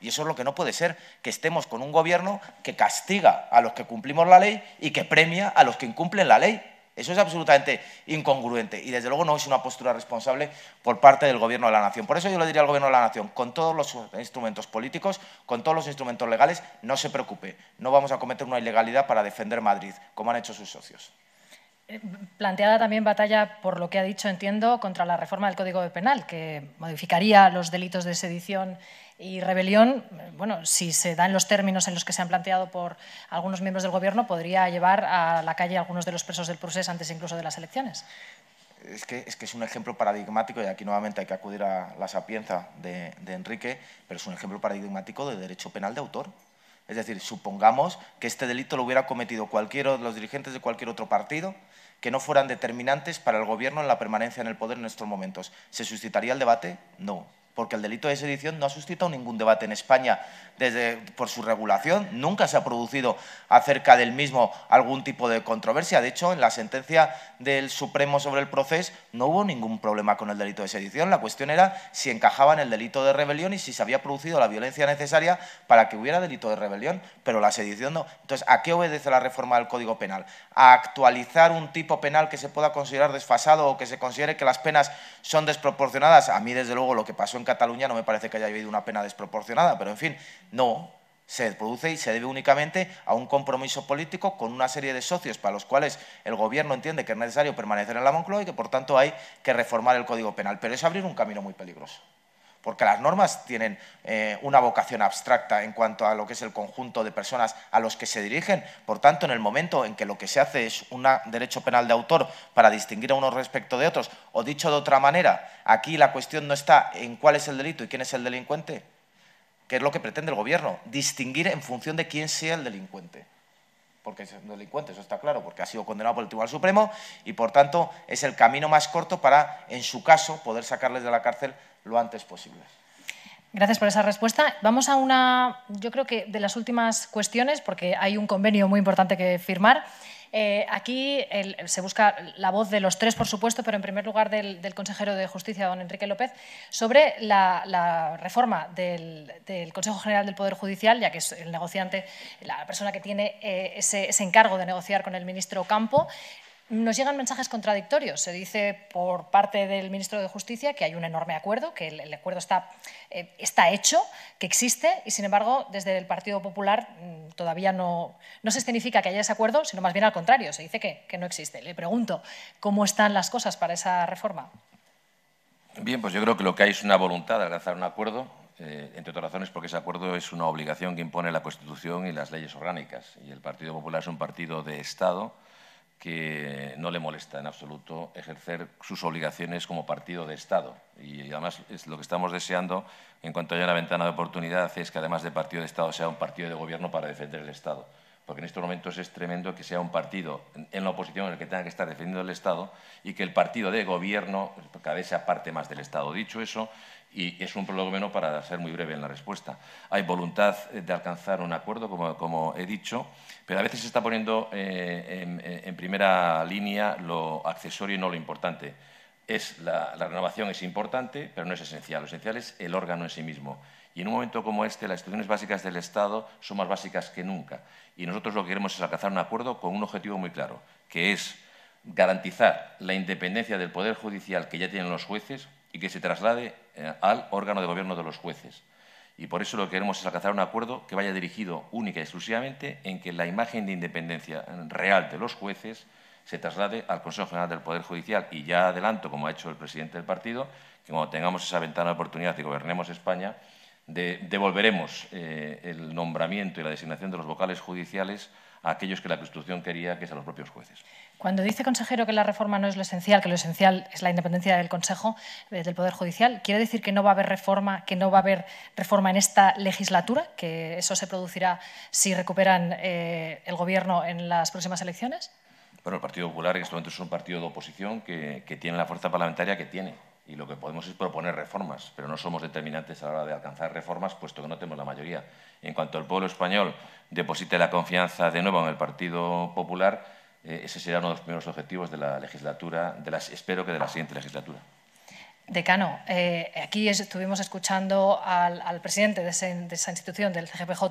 Y eso es lo que no puede ser, que estemos con un gobierno que castiga a los que cumplimos la ley y que premia a los que incumplen la ley. Eso es absolutamente incongruente y desde luego no es una postura responsable por parte del Gobierno de la Nación. Por eso yo le diría al Gobierno de la Nación, con todos los instrumentos políticos, con todos los instrumentos legales, no se preocupe, no vamos a cometer una ilegalidad para defender Madrid, como han hecho sus socios. Eh, planteada también batalla, por lo que ha dicho, entiendo, contra la reforma del Código Penal, que modificaría los delitos de sedición y rebelión. Bueno, si se dan los términos en los que se han planteado por algunos miembros del Gobierno, podría llevar a la calle a algunos de los presos del procés antes incluso de las elecciones. Es que, es un ejemplo paradigmático, y aquí nuevamente hay que acudir a la sapienza de Enrique, pero es un ejemplo paradigmático de derecho penal de autor. Es decir, supongamos que este delito lo hubiera cometido cualquiera de los dirigentes de cualquier otro partido que no fueran determinantes para el Gobierno en la permanencia en el poder en estos momentos. ¿Se suscitaría el debate? No porque el delito de sedición no ha suscitado ningún debate en España desde, por su regulación. Nunca se ha producido acerca del mismo algún tipo de controversia. De hecho, en la sentencia del Supremo sobre el proceso no hubo ningún problema con el delito de sedición. La cuestión era si encajaba en el delito de rebelión y si se había producido la violencia necesaria para que hubiera delito de rebelión, pero la sedición no. Entonces, ¿a qué obedece la reforma del Código Penal? ¿A actualizar un tipo penal que se pueda considerar desfasado o que se considere que las penas son desproporcionadas? A mí, desde luego, lo que pasó en Cataluña no me parece que haya habido una pena desproporcionada, pero en fin, no. Se produce y se debe únicamente a un compromiso político con una serie de socios para los cuales el Gobierno entiende que es necesario permanecer en la Moncloa y que, por tanto, hay que reformar el Código Penal. Pero es abrir un camino muy peligroso porque las normas tienen eh, una vocación abstracta en cuanto a lo que es el conjunto de personas a los que se dirigen. Por tanto, en el momento en que lo que se hace es un derecho penal de autor para distinguir a unos respecto de otros, o dicho de otra manera, aquí la cuestión no está en cuál es el delito y quién es el delincuente, que es lo que pretende el Gobierno, distinguir en función de quién sea el delincuente porque es un delincuente, eso está claro, porque ha sido condenado por el Tribunal Supremo y, por tanto, es el camino más corto para, en su caso, poder sacarles de la cárcel lo antes posible. Gracias por esa respuesta. Vamos a una, yo creo que de las últimas cuestiones, porque hay un convenio muy importante que firmar. Eh, aquí se busca la voz de los tres, por supuesto, pero en primer lugar del, consejero de Justicia, don Enrique López, sobre la, reforma del, Consejo General del Poder Judicial, ya que es el negociante, la persona que tiene eh, ese, ese encargo de negociar con el ministro Campo. Nos llegan mensajes contradictorios. Se dice por parte del ministro de Justicia que hay un enorme acuerdo, que el, acuerdo eh, está, hecho, que existe, y sin embargo, desde el Partido Popular mm, todavía no, se significa que haya ese acuerdo, sino más bien al contrario, se dice que, no existe. Le pregunto, ¿cómo están las cosas para esa reforma? Bien, pues yo creo que lo que hay es una voluntad de alcanzar un acuerdo, eh, entre otras razones porque ese acuerdo es una obligación que impone la Constitución y las leyes orgánicas. Y el Partido Popular es un partido de Estado que no le molesta en absoluto ejercer sus obligaciones como partido de Estado. Y además es lo que estamos deseando en cuanto haya una ventana de oportunidad es que además de partido de Estado sea un partido de gobierno para defender el Estado. Porque en estos momentos es tremendo que sea un partido en la oposición en el que tenga que estar defendiendo el Estado y que el partido de gobierno cada vez sea parte más del Estado. Dicho eso, y es un problema para ser muy breve en la respuesta. Hay voluntad de alcanzar un acuerdo, como, he dicho, pero a veces se está poniendo eh, en, primera línea lo accesorio y no lo importante. Es la, la, renovación es importante, pero no es esencial. Lo esencial es el órgano en sí mismo. Y en un momento como este, las instituciones básicas del Estado son más básicas que nunca. Y nosotros lo que queremos es alcanzar un acuerdo con un objetivo muy claro, que es garantizar la independencia del Poder Judicial que ya tienen los jueces y que se traslade eh, al órgano de gobierno de los jueces. Y por eso lo que queremos es alcanzar un acuerdo que vaya dirigido única y exclusivamente en que la imagen de independencia real de los jueces se traslade al Consejo General del Poder Judicial. Y ya adelanto, como ha hecho el presidente del partido, que cuando tengamos esa ventana de oportunidad y gobernemos España, devolveremos eh, el nombramiento y la designación de los vocales judiciales a aquellos que la Constitución quería, que sean los propios jueces. Cuando dice, consejero, que la reforma no es lo esencial, que lo esencial es la independencia del Consejo, eh, del Poder Judicial, ¿quiere decir que no va a haber reforma, que no va a haber reforma en esta legislatura, que eso se producirá si recuperan eh, el Gobierno en las próximas elecciones? Bueno, el Partido Popular en este momento es un partido de oposición que tiene la fuerza parlamentaria que tiene y lo que podemos es proponer reformas, pero no somos determinantes a la hora de alcanzar reformas, puesto que no tenemos la mayoría. En cuanto el pueblo español deposite la confianza de nuevo en el Partido Popular, eh, ese será uno de los primeros objetivos de la legislatura, de las, espero que de la siguiente legislatura. Decano, eh, aquí estuvimos escuchando al, presidente de, esa institución, del CGPJ,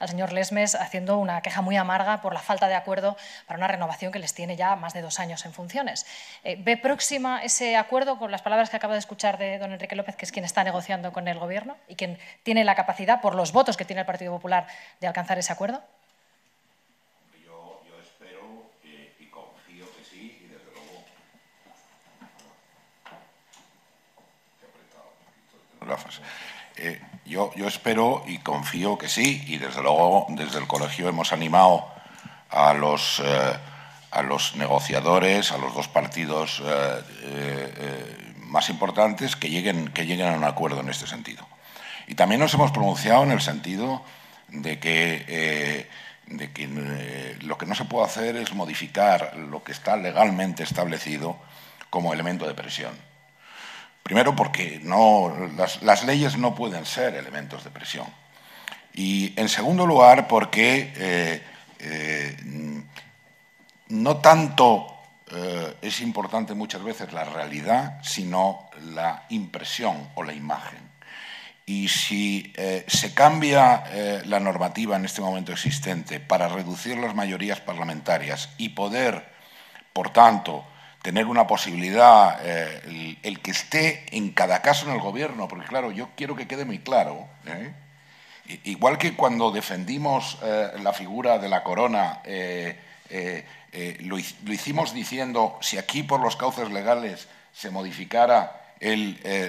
al señor Lesmes, haciendo una queja muy amarga por la falta de acuerdo para una renovación que les tiene ya más de dos años en funciones. Eh, ¿Ve próxima ese acuerdo con las palabras que acabo de escuchar de don Enrique López, que es quien está negociando con el Gobierno y quien tiene la capacidad, por los votos que tiene el Partido Popular, de alcanzar ese acuerdo? Eh, yo, yo espero y confío que sí, y desde luego desde el colegio hemos animado a los, eh, negociadores, a los dos partidos eh, más importantes, que lleguen, a un acuerdo en este sentido. Y también nos hemos pronunciado en el sentido de que de que lo que no se puede hacer es modificar lo que está legalmente establecido como elemento de presión. Primero porque no, las, leyes no pueden ser elementos de presión. Y en segundo lugar porque eh, eh, no tanto eh, es importante muchas veces la realidad, sino la impresión o la imagen. Y si se cambia la normativa en este momento existente para reducir las mayorías parlamentarias y poder, por tanto, tener una posibilidad, eh, el, que esté en cada caso en el gobierno, porque claro, yo quiero que quede muy claro, ¿eh? igual que cuando defendimos eh, la figura de la corona, lo, hicimos diciendo, si aquí por los cauces legales se modificara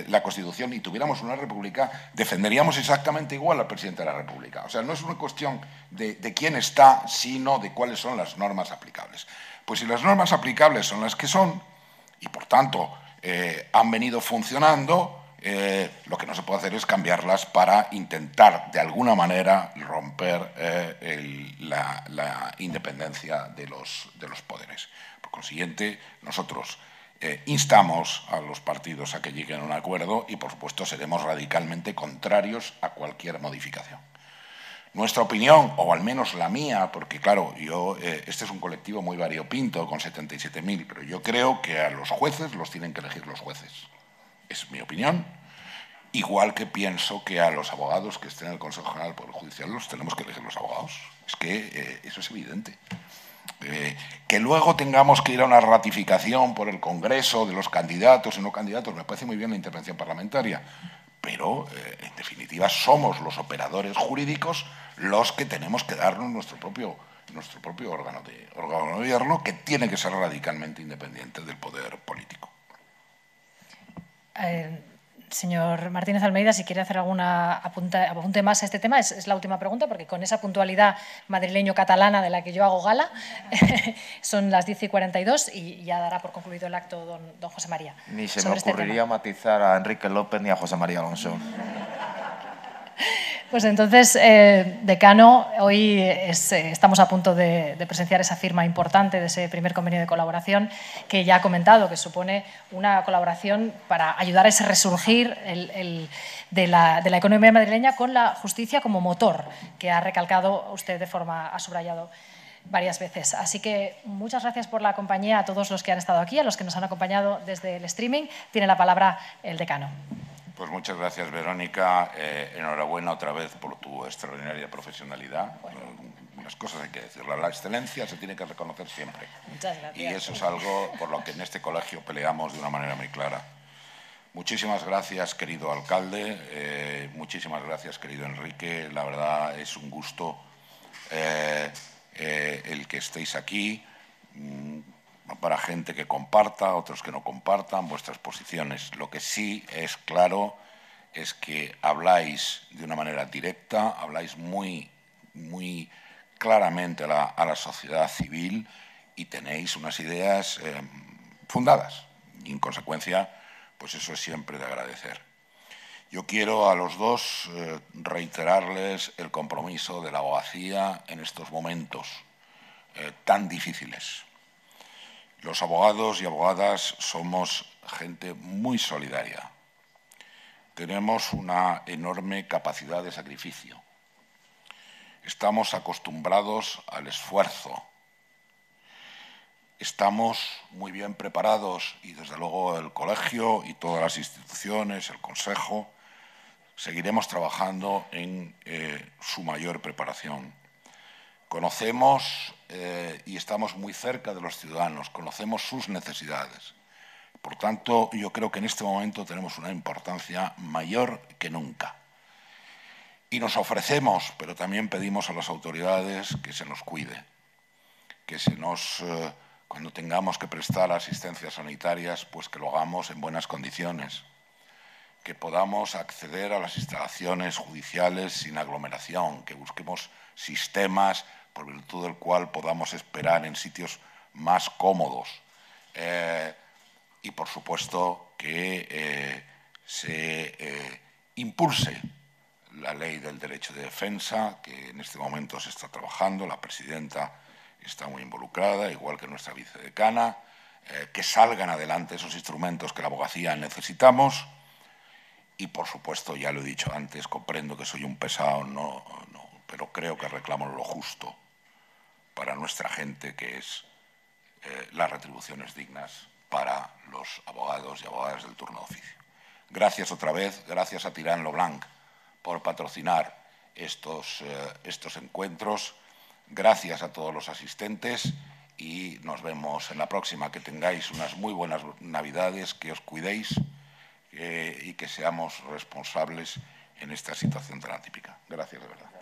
la Constitución y tuviéramos una república, defenderíamos exactamente igual al presidente de la República. O sea, no es una cuestión de quién está, sino de cuáles son las normas aplicables. Pues si las normas aplicables son las que son, y por tanto eh, han venido funcionando, eh, lo que no se puede hacer es cambiarlas para intentar de alguna manera romper eh, la, independencia de los, poderes. Por consiguiente, nosotros instamos a los partidos a que lleguen a un acuerdo y, por supuesto, seremos radicalmente contrarios a cualquier modificación. Nuestra opinión, o al menos la mía, porque claro, yo, eh, este es un colectivo muy variopinto con 77.000, pero yo creo que a los jueces los tienen que elegir los jueces. Es mi opinión. Igual que pienso que a los abogados que estén en el Consejo General por Poder Judicial los tenemos que elegir los abogados. Es que eh, eso es evidente. Eh, que luego tengamos que ir a una ratificación por el Congreso de los candidatos y no candidatos, me parece muy bien la intervención parlamentaria, pero en definitiva somos los operadores jurídicos los que tenemos que darnos nuestro propio, nuestro propio órgano, de, órgano de gobierno, que tiene que ser radicalmente independiente del poder político. Eh, señor Martínez Almeida, si quiere hacer alguna apunte más a este tema, es, la última pregunta, porque con esa puntualidad madrileño-catalana de la que yo hago gala, son las 10 y 42 y ya dará por concluido el acto don, José María. Ni se me este ocurriría matizar a Enrique López ni a José María Alonso. Pues entonces, eh, decano, hoy eh, estamos a punto de, presenciar esa firma importante de ese primer convenio de colaboración que ya ha comentado, que supone una colaboración para ayudar a ese resurgir de, la, de, la, economía madrileña con la justicia como motor, que ha recalcado usted de forma, ha subrayado varias veces. Así que muchas gracias por la compañía a todos los que han estado aquí, a los que nos han acompañado desde el streaming. Tiene la palabra el decano. Pues muchas gracias, Verónica. Eh, enhorabuena otra vez por tu extraordinaria profesionalidad. Las cosas hay que decirlas. La excelencia se tiene que reconocer siempre. Muchas gracias. Y eso es algo por lo que en este colegio peleamos de una manera muy clara. Muchísimas gracias, querido alcalde. Eh, muchísimas gracias, querido Enrique. La verdad es un gusto eh, el que estéis aquí. Mm, para gente que comparta, otros que no compartan vuestras posiciones. Lo que sí es claro es que habláis de una manera directa, habláis muy, muy claramente a la, sociedad civil y tenéis unas ideas eh, fundadas. en consecuencia, pues eso es siempre de agradecer. Yo quiero a los dos eh, reiterarles el compromiso de la abogacía en estos momentos eh, tan difíciles. Los abogados y abogadas somos gente muy solidaria. Tenemos una enorme capacidad de sacrificio. Estamos acostumbrados al esfuerzo. Estamos muy bien preparados y desde luego el colegio y todas las instituciones, el consejo, seguiremos trabajando en eh, su mayor preparación Conocemos eh, y estamos muy cerca de los ciudadanos, conocemos sus necesidades. Por tanto, yo creo que en este momento tenemos una importancia mayor que nunca. Y nos ofrecemos, pero también pedimos a las autoridades que se nos cuide, que se nos, eh, cuando tengamos que prestar asistencias sanitarias, pues que lo hagamos en buenas condiciones, que podamos acceder a las instalaciones judiciales sin aglomeración, que busquemos sistemas por virtud del cual podamos esperar en sitios más cómodos. Eh, y por supuesto que eh, se eh, impulse la ley del derecho de defensa, que en este momento se está trabajando, la presidenta está muy involucrada, igual que nuestra vicedecana, que salgan adelante esos instrumentos que la abogacía necesitamos. Y por supuesto, ya lo he dicho antes, comprendo que soy un pesado, no pero creo que reclamo lo justo para nuestra gente, que es eh, las retribuciones dignas para los abogados y abogadas del turno de oficio. Gracias otra vez, gracias a Tirán Loblanc por patrocinar estos, eh, estos encuentros, gracias a todos los asistentes y nos vemos en la próxima. Que tengáis unas muy buenas navidades, que os cuidéis eh, y que seamos responsables en esta situación tan atípica. Gracias, de verdad.